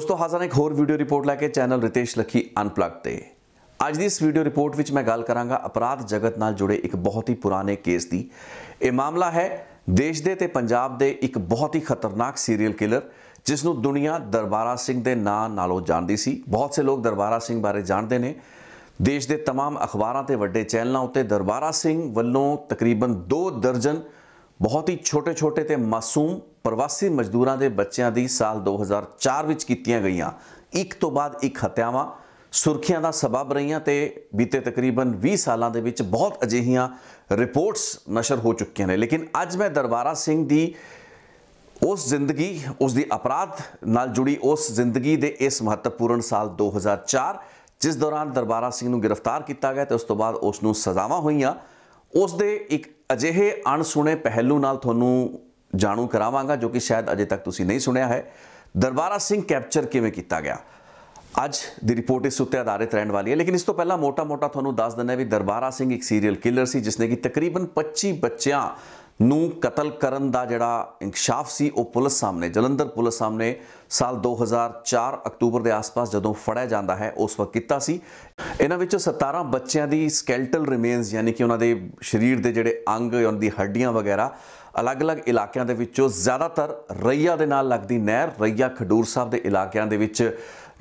ਦੋਸਤੋ ਹਾਜ਼ਰ ਇੱਕ ਹੋਰ ਵੀਡੀਓ ਰਿਪੋਰਟ ਲੈ ਕੇ ਚੈਨਲ ਰਿਤੇਸ਼ ਲਖੀ ਅਨਪਲੱਗ ਤੇ ਅੱਜ ਦੀ ਇਸ ਵੀਡੀਓ ਰਿਪੋਰਟ ਵਿੱਚ ਮੈਂ ਗੱਲ ਕਰਾਂਗਾ ਅਪਰਾਧ ਜਗਤ ਨਾਲ ਜੁੜੇ ਇੱਕ ਬਹੁਤ ਹੀ ਪੁਰਾਣੇ ਕੇਸ ਦੀ ਇਹ ਮਾਮਲਾ ਹੈ ਦੇਸ਼ ਦੇ ਤੇ ਪੰਜਾਬ ਦੇ ਇੱਕ ਬਹੁਤ ਹੀ ਖਤਰਨਾਕ ਸੀਰੀਅਲ ਕਿਲਰ ਜਿਸ ਨੂੰ ਦੁਨੀਆ ਦਰਬਾਰਾ ਸਿੰਘ ਦੇ ਨਾਂ ਨਾਲੋਂ ਜਾਣਦੀ ਸੀ ਬਹੁਤ ਸੇ ਲੋਕ ਦਰਬਾਰਾ ਸਿੰਘ ਬਾਰੇ ਜਾਣਦੇ ਨੇ ਦੇਸ਼ ਦੇ तमाम ਅਖਬਾਰਾਂ ਤੇ ਵੱਡੇ ਚੈਨਲਾਂ ਉੱਤੇ ਦਰਬਾਰਾ ਸਿੰਘ ਵੱਲੋਂ ਤਕਰੀਬਨ 2 ਦਰਜਨ ਬਹੁਤ ਹੀ ਛੋਟੇ-ਛੋਟੇ ਤੇ ਮਾਸੂਮ ਪ੍ਰਵਾਸੀ ਮਜ਼ਦੂਰਾਂ ਦੇ ਬੱਚਿਆਂ ਦੀ ਸਾਲ 2004 ਵਿੱਚ ਕੀਤੀਆਂ ਗਈਆਂ ਇੱਕ ਤੋਂ ਬਾਅਦ ਇੱਕ ਹਤਿਆਵਾਂ ਸੁਰਖੀਆਂ ਦਾ ਸਬਬ ਰਹੀਆਂ ਤੇ ਬੀਤੇ ਤਕਰੀਬਨ 20 ਸਾਲਾਂ ਦੇ ਵਿੱਚ ਬਹੁਤ ਅਜਿਹੀਆਂ ਰਿਪੋਰਟਸ ਨਸ਼ਰ ਹੋ ਚੁੱਕੀਆਂ ਨੇ ਲੇਕਿਨ ਅੱਜ ਮੈਂ ਦਰਬਾਰਾ ਸਿੰਘ ਦੀ ਉਸ ਜ਼ਿੰਦਗੀ ਉਸ ਦੀ ਅਪਰਾਧ ਨਾਲ ਜੁੜੀ ਉਸ ਜ਼ਿੰਦਗੀ ਦੇ ਇਸ ਮਹੱਤਵਪੂਰਨ ਸਾਲ 2004 ਜਿਸ ਦੌਰਾਨ ਦਰਬਾਰਾ ਸਿੰਘ ਨੂੰ ਗ੍ਰਿਫਤਾਰ ਕੀਤਾ ਗਿਆ ਤੇ ਉਸ ਤੋਂ ਬਾਅਦ ਉਸ ਨੂੰ ਸਜ਼ਾਵਾਂ ਹੋਈਆਂ ਉਸ ਦੇ ਇੱਕ ਅਜਿਹੇ ਅਣਸੁਣੇ ਪਹਿਲੂ ਨਾਲ ਤੁਹਾਨੂੰ ਜਾਣੂ ਕਰਾਵਾਂਗਾ ਜੋ ਕਿ ਸ਼ਾਇਦ ਅਜੇ ਤੱਕ ਤੁਸੀਂ ਨਹੀਂ ਸੁਣਿਆ ਹੈ ਦਰਬਾਰਾ ਸਿੰਘ ਕੈਪਚਰ ਕਿਵੇਂ ਕੀਤਾ ਗਿਆ ਅੱਜ ਦੀ ਰਿਪੋਰਟ ਇਸ ਉੱਤੇ ਆਧਾਰਿਤ ਰਹਿਣ ਵਾਲੀ ਹੈ ਲੇਕਿਨ ਇਸ ਤੋਂ ਪਹਿਲਾਂ ਮੋਟਾ-ਮੋਟਾ ਤੁਹਾਨੂੰ ਦੱਸ ਦਿੰਦਾ ਵੀ ਦਰਬਾਰਾ ਸਿੰਘ ਇੱਕ ਸੀਰੀਅਲ ਕਿਲਰ ਸੀ ਜਿਸਨੇ ਕਿ ਤਕਰੀਬਨ 25 ਬੱਚਿਆਂ ਨੂੰ ਕਤਲ ਕਰਨ ਦਾ ਜਿਹੜਾ ਇਨਕਸ਼ਾਫ ਸੀ ਉਹ ਪੁਲਿਸ ਸਾਹਮਣੇ ਜਲੰਧਰ ਪੁਲਿਸ ਸਾਹਮਣੇ ਸਾਲ 2004 ਅਕਤੂਬਰ ਦੇ ਆਸ-ਪਾਸ ਜਦੋਂ ਫੜਿਆ ਜਾਂਦਾ ਹੈ ਉਸ ਵਕਤ ਕੀਤਾ ਸੀ ਇਹਨਾਂ ਵਿੱਚੋਂ 17 ਬੱਚਿਆਂ ਦੀ ਸਕੈਲਟਲ ਰਿਮੇਨਸ ਯਾਨੀ ਕਿ ਉਹਨਾਂ ਦੇ ਸਰੀਰ ਦੇ ਜਿਹੜੇ ਅੰਗ ਉਹਨਾਂ ਦੀ ਹੱਡੀਆਂ ਵਗੈਰਾ ਅਲੱਗ-ਅਲੱਗ ਇਲਾਕਿਆਂ ਦੇ ਵਿੱਚੋਂ ਜ਼ਿਆਦਾਤਰ ਰਈਆ ਦੇ ਨਾਲ ਲੱਗਦੀ ਨਹਿਰ ਰਈਆ ਖਡੂਰ ਸਾਹਿਬ ਦੇ ਇਲਾਕਿਆਂ ਦੇ ਵਿੱਚ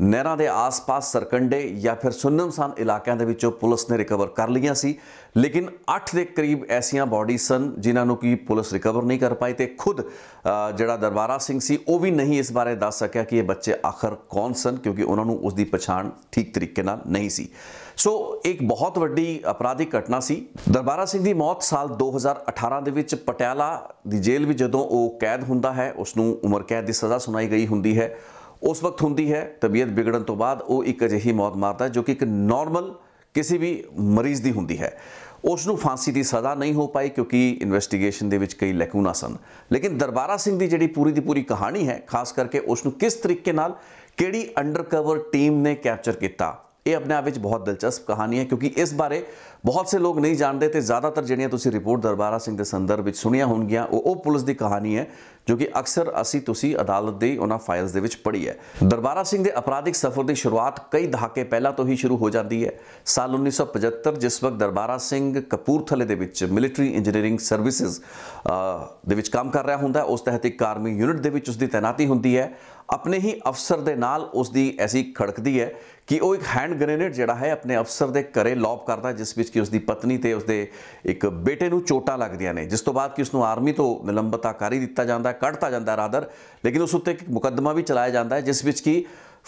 ਨਹਿਰਾਂ ਦੇ ਆਸ-ਪਾਸ ਸਰਕੰਡੇ ਜਾਂ ਫਿਰ ਸੁੰਨਮਸਾਨ ਇਲਾਕਿਆਂ ਦੇ ਵਿੱਚੋਂ ਪੁਲਿਸ ਨੇ ਰਿਕਵਰ ਕਰ ਲਈਆਂ ਸੀ ਲੇਕਿਨ 8 ਦੇ ਕਰੀਬ ਐਸੀਆਂ ਬਾਡੀ ਸਨ ਜਿਨ੍ਹਾਂ ਨੂੰ ਕੀ ਪੁਲਿਸ ਰਿਕਵਰ ਨਹੀਂ ਕਰ ਪਾਈ ਤੇ ਖੁਦ ਜਿਹੜਾ ਦਰਬਾਰਾ ਸਿੰਘ ਸੀ ਉਹ ਵੀ ਨਹੀਂ ਇਸ ਬਾਰੇ ਦੱਸ ਸਕਿਆ ਕਿ ਇਹ ਬੱਚੇ ਆਖਰ ਕੌਣ ਸਨ ਕਿਉਂਕਿ ਉਹਨਾਂ ਨੂੰ ਉਸ ਦੀ ਪਛਾਣ ਠੀਕ ਤਰੀਕੇ ਨਾਲ ਨਹੀਂ ਸੀ ਸੋ ਇੱਕ ਬਹੁਤ ਵੱਡੀ ਅਪਰਾਧਿਕ ਘਟਨਾ ਸੀ ਦਰਬਾਰਾ ਸਿੰਘ ਦੀ ਮੌਤ ਸਾਲ 2018 ਦੇ ਵਿੱਚ ਪਟਿਆਲਾ ਦੀ ਜੇਲ੍ਹ ਵਿੱਚ ਜਦੋਂ ਉਹ ਕੈਦ ਹੁੰਦਾ ਹੈ ਉਸ ਨੂੰ ਉਮਰ ਕੈਦ ਦੀ ਸਜ਼ਾ ਸੁਣਾਈ ਗਈ ਹੁੰਦੀ ਹੈ ਉਸ ਵਕਤ ਹੁੰਦੀ ਹੈ ਤਬੀਅਤ ਵਿਗੜਨ ਤੋਂ ਬਾਅਦ ਉਹ ਇੱਕ ਅਜਿਹੀ ਮੌਤ ਮਾਰਦਾ ਜੋ ਕਿ ਇੱਕ ਨਾਰਮਲ ਕਿਸੇ ਵੀ ਮਰੀਜ਼ ਦੀ ਹੁੰਦੀ ਹੈ ਉਸ ਨੂੰ ਫਾਂਸੀ ਦੀ ਸਜ਼ਾ ਨਹੀਂ ਹੋ ਪਾਈ ਕਿਉਂਕਿ ਇਨਵੈਸਟੀਗੇਸ਼ਨ ਦੇ ਵਿੱਚ ਕਈ ਲੈਕੂਨਾ ਸਨ ਲੇਕਿਨ ਦਰਬਾਰਾ ਸਿੰਘ ਦੀ ਜਿਹੜੀ ਪੂਰੀ ਦੀ ਪੂਰੀ ਕਹਾਣੀ ਹੈ ਖਾਸ ਕਰਕੇ ਉਸ ਨੂੰ ਕਿਸ ਤਰੀਕੇ ਨਾਲ ਕਿਹੜੀ ਅੰਡਰਕਵਰ ਟੀਮ ਨੇ ਕੈਪਚਰ ਕੀਤਾ ਇਹ ਆਪਣੇ ਆਪ ਵਿੱਚ ਬਹੁਤ ਦਿਲਚਸਪ ਕਹਾਣੀ ਹੈ ਕਿਉਂਕਿ ਇਸ ਬਾਰੇ ਬਹੁਤ ਸੇ ਲੋਕ ਨਹੀਂ ਜਾਣਦੇ ਤੇ ਜ਼ਿਆਦਾਤਰ ਜਿਹੜੀਆਂ ਤੁਸੀਂ ਰਿਪੋਰਟ ਦਰਬਾਰਾ ਸਿੰਘ ਦੇ ਸੰਦਰਭ ਵਿੱਚ ਸੁਣੀਆਂ ਹੋਣਗੀਆਂ ਉਹ ਉਹ ਪੁਲਿਸ ਦੀ ਕਹਾਣੀ ਹੈ ਜੋ ਕਿ ਅਕਸਰ ਅਸੀਂ ਤੁਸੀਂ ਅਦਾਲਤ ਦੇ ਉਹਨਾਂ ਫਾਈਲਸ ਦੇ ਵਿੱਚ ਪੜ੍ਹੀ ਹੈ ਦਰਬਾਰਾ ਸਿੰਘ ਦੇ ਅਪਰਾਧਿਕ ਸਫ਼ਰ ਦੀ ਸ਼ੁਰੂਆਤ ਕਈ ਦਹਾਕੇ ਪਹਿਲਾਂ ਤੋਂ ਹੀ ਸ਼ੁਰੂ ਹੋ ਜਾਂਦੀ ਹੈ ਸਾਲ 1975 ਜਿਸ ਵਕਤ ਦਰਬਾਰਾ ਸਿੰਘ ਕਪੂਰਥਲੇ ਦੇ ਵਿੱਚ ਮਿਲਟਰੀ ਇੰਜੀਨੀਅਰਿੰਗ ਸਰਵਿਸਿਜ਼ ਦੇ ਵਿੱਚ ਕੰਮ ਕਰ ਰਿਹਾ ਹੁੰਦਾ ਉਸ ਤਹਿਤ ਇੱਕ ਆਰਮੀ ਯੂਨਿਟ ਦੇ ਵਿੱਚ ਉਸ ਦੀ ਤਾਇਨਾਤੀ ਹੁੰਦੀ ਹੈ ਆਪਣੇ ਹੀ ਅਫਸਰ ਦੇ ਨਾਲ ਉਸ ਦੀ ਐਸੀ ਖੜਕਦੀ ਹੈ ਕਿ ਉਹ ਇੱਕ ਹੈਂਡ ਗ੍ਰੇਨੇਡ ਜਿਹੜਾ ਹੈ ਆਪਣੇ ਅਫਸਰ ਦੇ ਘਰੇ ਲੌਬ ਕਰਦਾ ਜਿਸ ਵਿੱਚ ਕਿ ਉਸ ਦੀ ਪਤਨੀ ਤੇ ਉਸ ਦੇ ਇੱਕ ਬੇਟੇ ਨੂੰ ਚੋਟਾਂ ਲੱਗਦੀਆਂ ਨੇ ਜਿਸ ਤੋਂ ਬਾਅਦ ਕਿ ਉਸ ਨੂੰ ਆਰਮੀ ਤੋਂ ਨਿਲੰਬਤਾ ਕਰੀ ਦਿੱਤਾ ਜਾਂਦਾ ਕੱਢਤਾ ਜਾਂਦਾ ਰਾਦਰ ਲੇਕਿਨ ਉਸ ਉੱਤੇ ਇੱਕ ਮੁਕੱਦਮਾ ਵੀ ਚਲਾਇਆ ਜਾਂਦਾ ਹੈ ਜਿਸ ਵਿੱਚ ਕਿ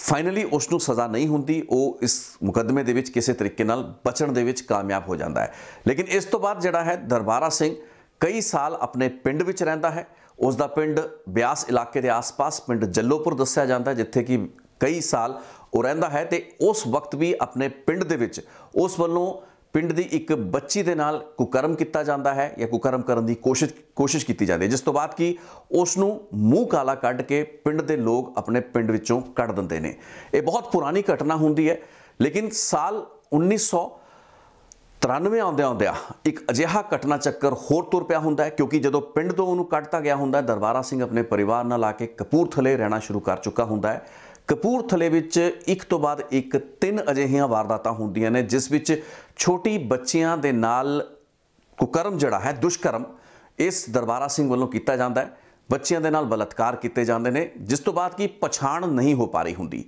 ਫਾਈਨਲੀ ਉਸ ਨੂੰ ਸਜ਼ਾ ਨਹੀਂ ਹੁੰਦੀ ਉਹ ਇਸ ਮੁਕੱਦਮੇ ਦੇ ਵਿੱਚ ਕਿਸੇ ਤਰੀਕੇ ਨਾਲ ਬਚਣ ਦੇ ਵਿੱਚ ਕਾਮਯਾਬ ਹੋ ਜਾਂਦਾ ਹੈ ਲੇਕਿਨ ਇਸ ਤੋਂ ਬਾਅਦ ਜਿਹੜਾ ਹੈ ਦਰਬਾਰਾ ਸਿੰਘ ਕਈ ਸਾਲ ਆਪਣੇ ਪਿੰਡ ਵਿੱਚ ਰਹਿੰਦਾ ਹੈ ਉਸ ਦਾ ਪਿੰਡ ਬਿਆਸ ਇਲਾਕੇ ਦੇ ਆਸ-ਪਾਸ ਪਿੰਡ ਜੱਲੋਪੁਰ ਦੱਸਿਆ ਜਾਂਦਾ ਜਿੱਥੇ ਕਿ ਕਈ ਸਾਲ ਉਹ ਰਹਿੰਦਾ ਹੈ ਤੇ ਉਸ ਵਕਤ ਵੀ ਆਪਣੇ ਪਿੰਡ ਦੇ ਵਿੱਚ ਉਸ ਵੱਲੋਂ ਪਿੰਡ ਦੀ ਇੱਕ ਬੱਚੀ ਦੇ ਨਾਲ ਕੁਕਰਮ ਕੀਤਾ ਜਾਂਦਾ ਹੈ ਜਾਂ ਕੁਕਰਮ ਕਰਨ ਦੀ ਕੋਸ਼ਿਸ਼ ਕੋਸ਼ਿਸ਼ ਕੀਤੀ ਜਾਂਦੀ ਹੈ ਜਿਸ ਤੋਂ ਬਾਅਦ ਕਿ ਉਸ ਨੂੰ ਮੂੰਹ ਕਾਲਾ ਕੱਢ ਕੇ ਪਿੰਡ ਦੇ ਲੋਕ ਆਪਣੇ ਪਿੰਡ ਵਿੱਚੋਂ ਕੱਢ ਦਿੰਦੇ ਨੇ ਇਹ ਬਹੁਤ ਪੁਰਾਣੀ ਘਟਨਾ ਹੁੰਦੀ ਹੈ ਲੇਕਿਨ ਸਾਲ 1900 93 ਆਉਂਦੇ ਆਉਂਦਿਆਂ ਇੱਕ ਅਜਿਹਾ ਘਟਨਾ ਚੱਕਰ ਹੋਰ ਤੁਰ ਪਿਆ ਹੁੰਦਾ ਹੈ ਕਿਉਂਕਿ ਜਦੋਂ ਪਿੰਡ ਤੋਂ ਉਹਨੂੰ ਕੱਢਤਾ ਗਿਆ ਹੁੰਦਾ ਹੈ ਦਰਬਾਰਾ ਸਿੰਘ ਆਪਣੇ ਪਰਿਵਾਰ ਨਾਲ ਆ ਕੇ ਕਪੂਰਥਲੇ ਰਹਿਣਾ ਸ਼ੁਰੂ ਕਰ ਚੁੱਕਾ ਹੁੰਦਾ ਹੈ ਕਪੂਰਥਲੇ ਵਿੱਚ ਇੱਕ ਤੋਂ ਬਾਅਦ ਇੱਕ ਤਿੰਨ ਅਜਿਹੀਆਂ ਵਾਰਦਾਤਾਂ ਹੁੰਦੀਆਂ ਨੇ ਜਿਸ ਵਿੱਚ ਛੋਟੀ ਬੱਚਿਆਂ ਦੇ ਨਾਲ ਕੁਕਰਮ ਜਿਹੜਾ ਹੈ ਦੁਸ਼ਕਰਮ ਇਸ ਦਰਬਾਰਾ ਸਿੰਘ ਵੱਲੋਂ ਕੀਤਾ ਜਾਂਦਾ ਹੈ ਬੱਚਿਆਂ ਦੇ ਨਾਲ ਬਲਤਕਾਰ ਕੀਤੇ ਜਾਂਦੇ ਨੇ ਜਿਸ ਤੋਂ ਬਾਅਦ ਕੀ ਪਛਾਣ ਨਹੀਂ ਹੋ ਪਾ ਰਹੀ ਹੁੰਦੀ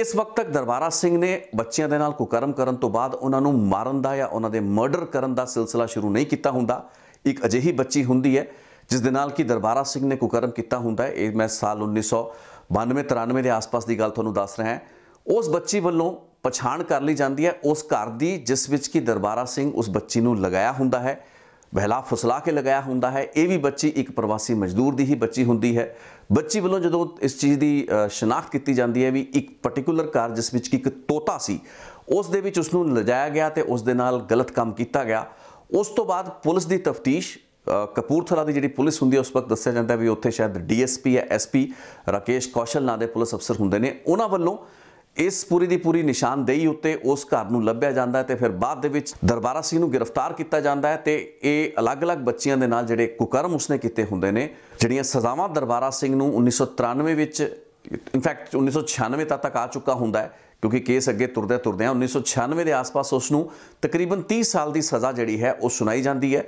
ਇਸ ਵਕਤ ਤੱਕ ਦਰਬਾਰਾ ਸਿੰਘ ਨੇ ਬੱਚਿਆਂ ਦੇ ਨਾਲ ਕੁਕਰਮ ਕਰਨ ਤੋਂ ਬਾਅਦ ਉਹਨਾਂ ਨੂੰ ਮਾਰਨ ਦਾ ਜਾਂ ਉਹਨਾਂ ਦੇ ਮਰਡਰ ਕਰਨ ਦਾ ਸਿਲਸਿਲਾ ਸ਼ੁਰੂ ਨਹੀਂ ਕੀਤਾ ਹੁੰਦਾ ਇੱਕ ਅਜਿਹੀ ਬੱਚੀ ਹੁੰਦੀ ਹੈ ਜਿਸ ਦੇ ਨਾਲ ਕਿ ਦਰਬਾਰਾ ਸਿੰਘ ਨੇ ਕੁਕਰਮ ਕੀਤਾ ਹੁੰਦਾ ਹੈ ਇਹ ਮੈਂ ਸਾਲ 1992 93 ਦੇ ਆਸ-ਪਾਸ ਦੀ ਗੱਲ ਤੁਹਾਨੂੰ ਦੱਸ ਰਿਹਾ ਹਾਂ ਉਸ ਬੱਚੀ ਵੱਲੋਂ ਪਛਾਣ ਕਰ ਲਈ ਜਾਂਦੀ ਹੈ ਉਸ ਘਰ ਦੀ ਜਿਸ ਵਿੱਚ ਕਿ ਦਰਬਾਰਾ ਸਿੰਘ ਉਸ ਬੱਚੀ ਨੂੰ ਲਗਾਇਆ ਹੁੰਦਾ ਹੈ ਬਹਿਲਾ ਫਸਲਾ ਕੇ ਲਗਾਇਆ ਹੁੰਦਾ ਹੈ ਇਹ ਵੀ ਬੱਚੀ ਇੱਕ ਪ੍ਰਵਾਸੀ ਮਜ਼ਦੂਰ ਦੀ ਹੀ ਬੱਚੀ ਹੁੰਦੀ ਹੈ ਬੱਚੀ ਵੱਲੋਂ ਜਦੋਂ ਇਸ ਚੀਜ਼ ਦੀ ਸ਼ਨਾਖਤ ਕੀਤੀ ਜਾਂਦੀ ਹੈ ਵੀ ਇੱਕ ਪਾਰਟਿਕੂਲਰ ਕਾਰ ਜਿਸ ਵਿੱਚ ਕਿ ਇੱਕ ਤੋਤਾ ਸੀ ਉਸ ਦੇ ਵਿੱਚ ਉਸ ਨੂੰ ਲਜਾਇਆ ਗਿਆ ਤੇ ਉਸ ਦੇ ਨਾਲ ਗਲਤ ਕੰਮ ਕੀਤਾ ਗਿਆ ਉਸ ਤੋਂ ਬਾਅਦ ਪੁਲਿਸ ਦੀ ਤਫਤੀਸ਼ ਕਪੂਰਥਲਾ ਦੀ ਜਿਹੜੀ ਪੁਲਿਸ ਹੁੰਦੀ ਹੈ ਉਸ ਵਕਤ ਦੱਸਿਆ ਜਾਂਦਾ ਵੀ ਉੱਥੇ ਸ਼ਾਇਦ ਡੀਐਸਪੀ ਜਾਂ ਐਸਪੀ ਰਾਕੇਸ਼ ਕੌਸ਼ਲ ਨਾਂ ਦੇ ਪੁਲਿਸ ਅਫਸਰ ਹੁੰਦੇ ਨੇ ਉਹਨਾਂ ਵੱਲੋਂ ਇਸ ਪੂਰੀ ਦੀ ਪੂਰੀ ਨਿਸ਼ਾਨਦੇਹੀ ਉੱਤੇ ਉਸ ਘਰ ਨੂੰ ਲੱਭਿਆ ਜਾਂਦਾ ਹੈ ਤੇ ਫਿਰ ਬਾਅਦ ਦੇ ਵਿੱਚ ਦਰਬਾਰਾ ਸਿੰਘ ਨੂੰ ਗ੍ਰਿਫਤਾਰ ਕੀਤਾ ਜਾਂਦਾ ਹੈ ਤੇ ਇਹ ਅਲੱਗ-ਅਲੱਗ ਬੱਚੀਆਂ ਦੇ ਨਾਲ ਜਿਹੜੇ ਕੁਕਰਮ ਉਸਨੇ ਕੀਤੇ ਹੁੰਦੇ ਨੇ ਜਿਹੜੀਆਂ ਸਜ਼ਾਵਾਂ ਦਰਬਾਰਾ ਸਿੰਘ ਨੂੰ 1993 ਵਿੱਚ ਇਨਫੈਕਟ 1996 ਤੱਕ ਆ ਚੁੱਕਾ ਹੁੰਦਾ ਹੈ ਕਿਉਂਕਿ ਕੇਸ ਅੱਗੇ ਤੁਰਦੇ ਤੁਰਦੇ ਆ 1996 ਦੇ ਆਸ-ਪਾਸ ਉਸ ਨੂੰ ਤਕਰੀਬਨ 30 ਸਾਲ ਦੀ ਸਜ਼ਾ ਜਿਹੜੀ ਹੈ ਉਹ ਸੁਣਾਈ ਜਾਂਦੀ ਹੈ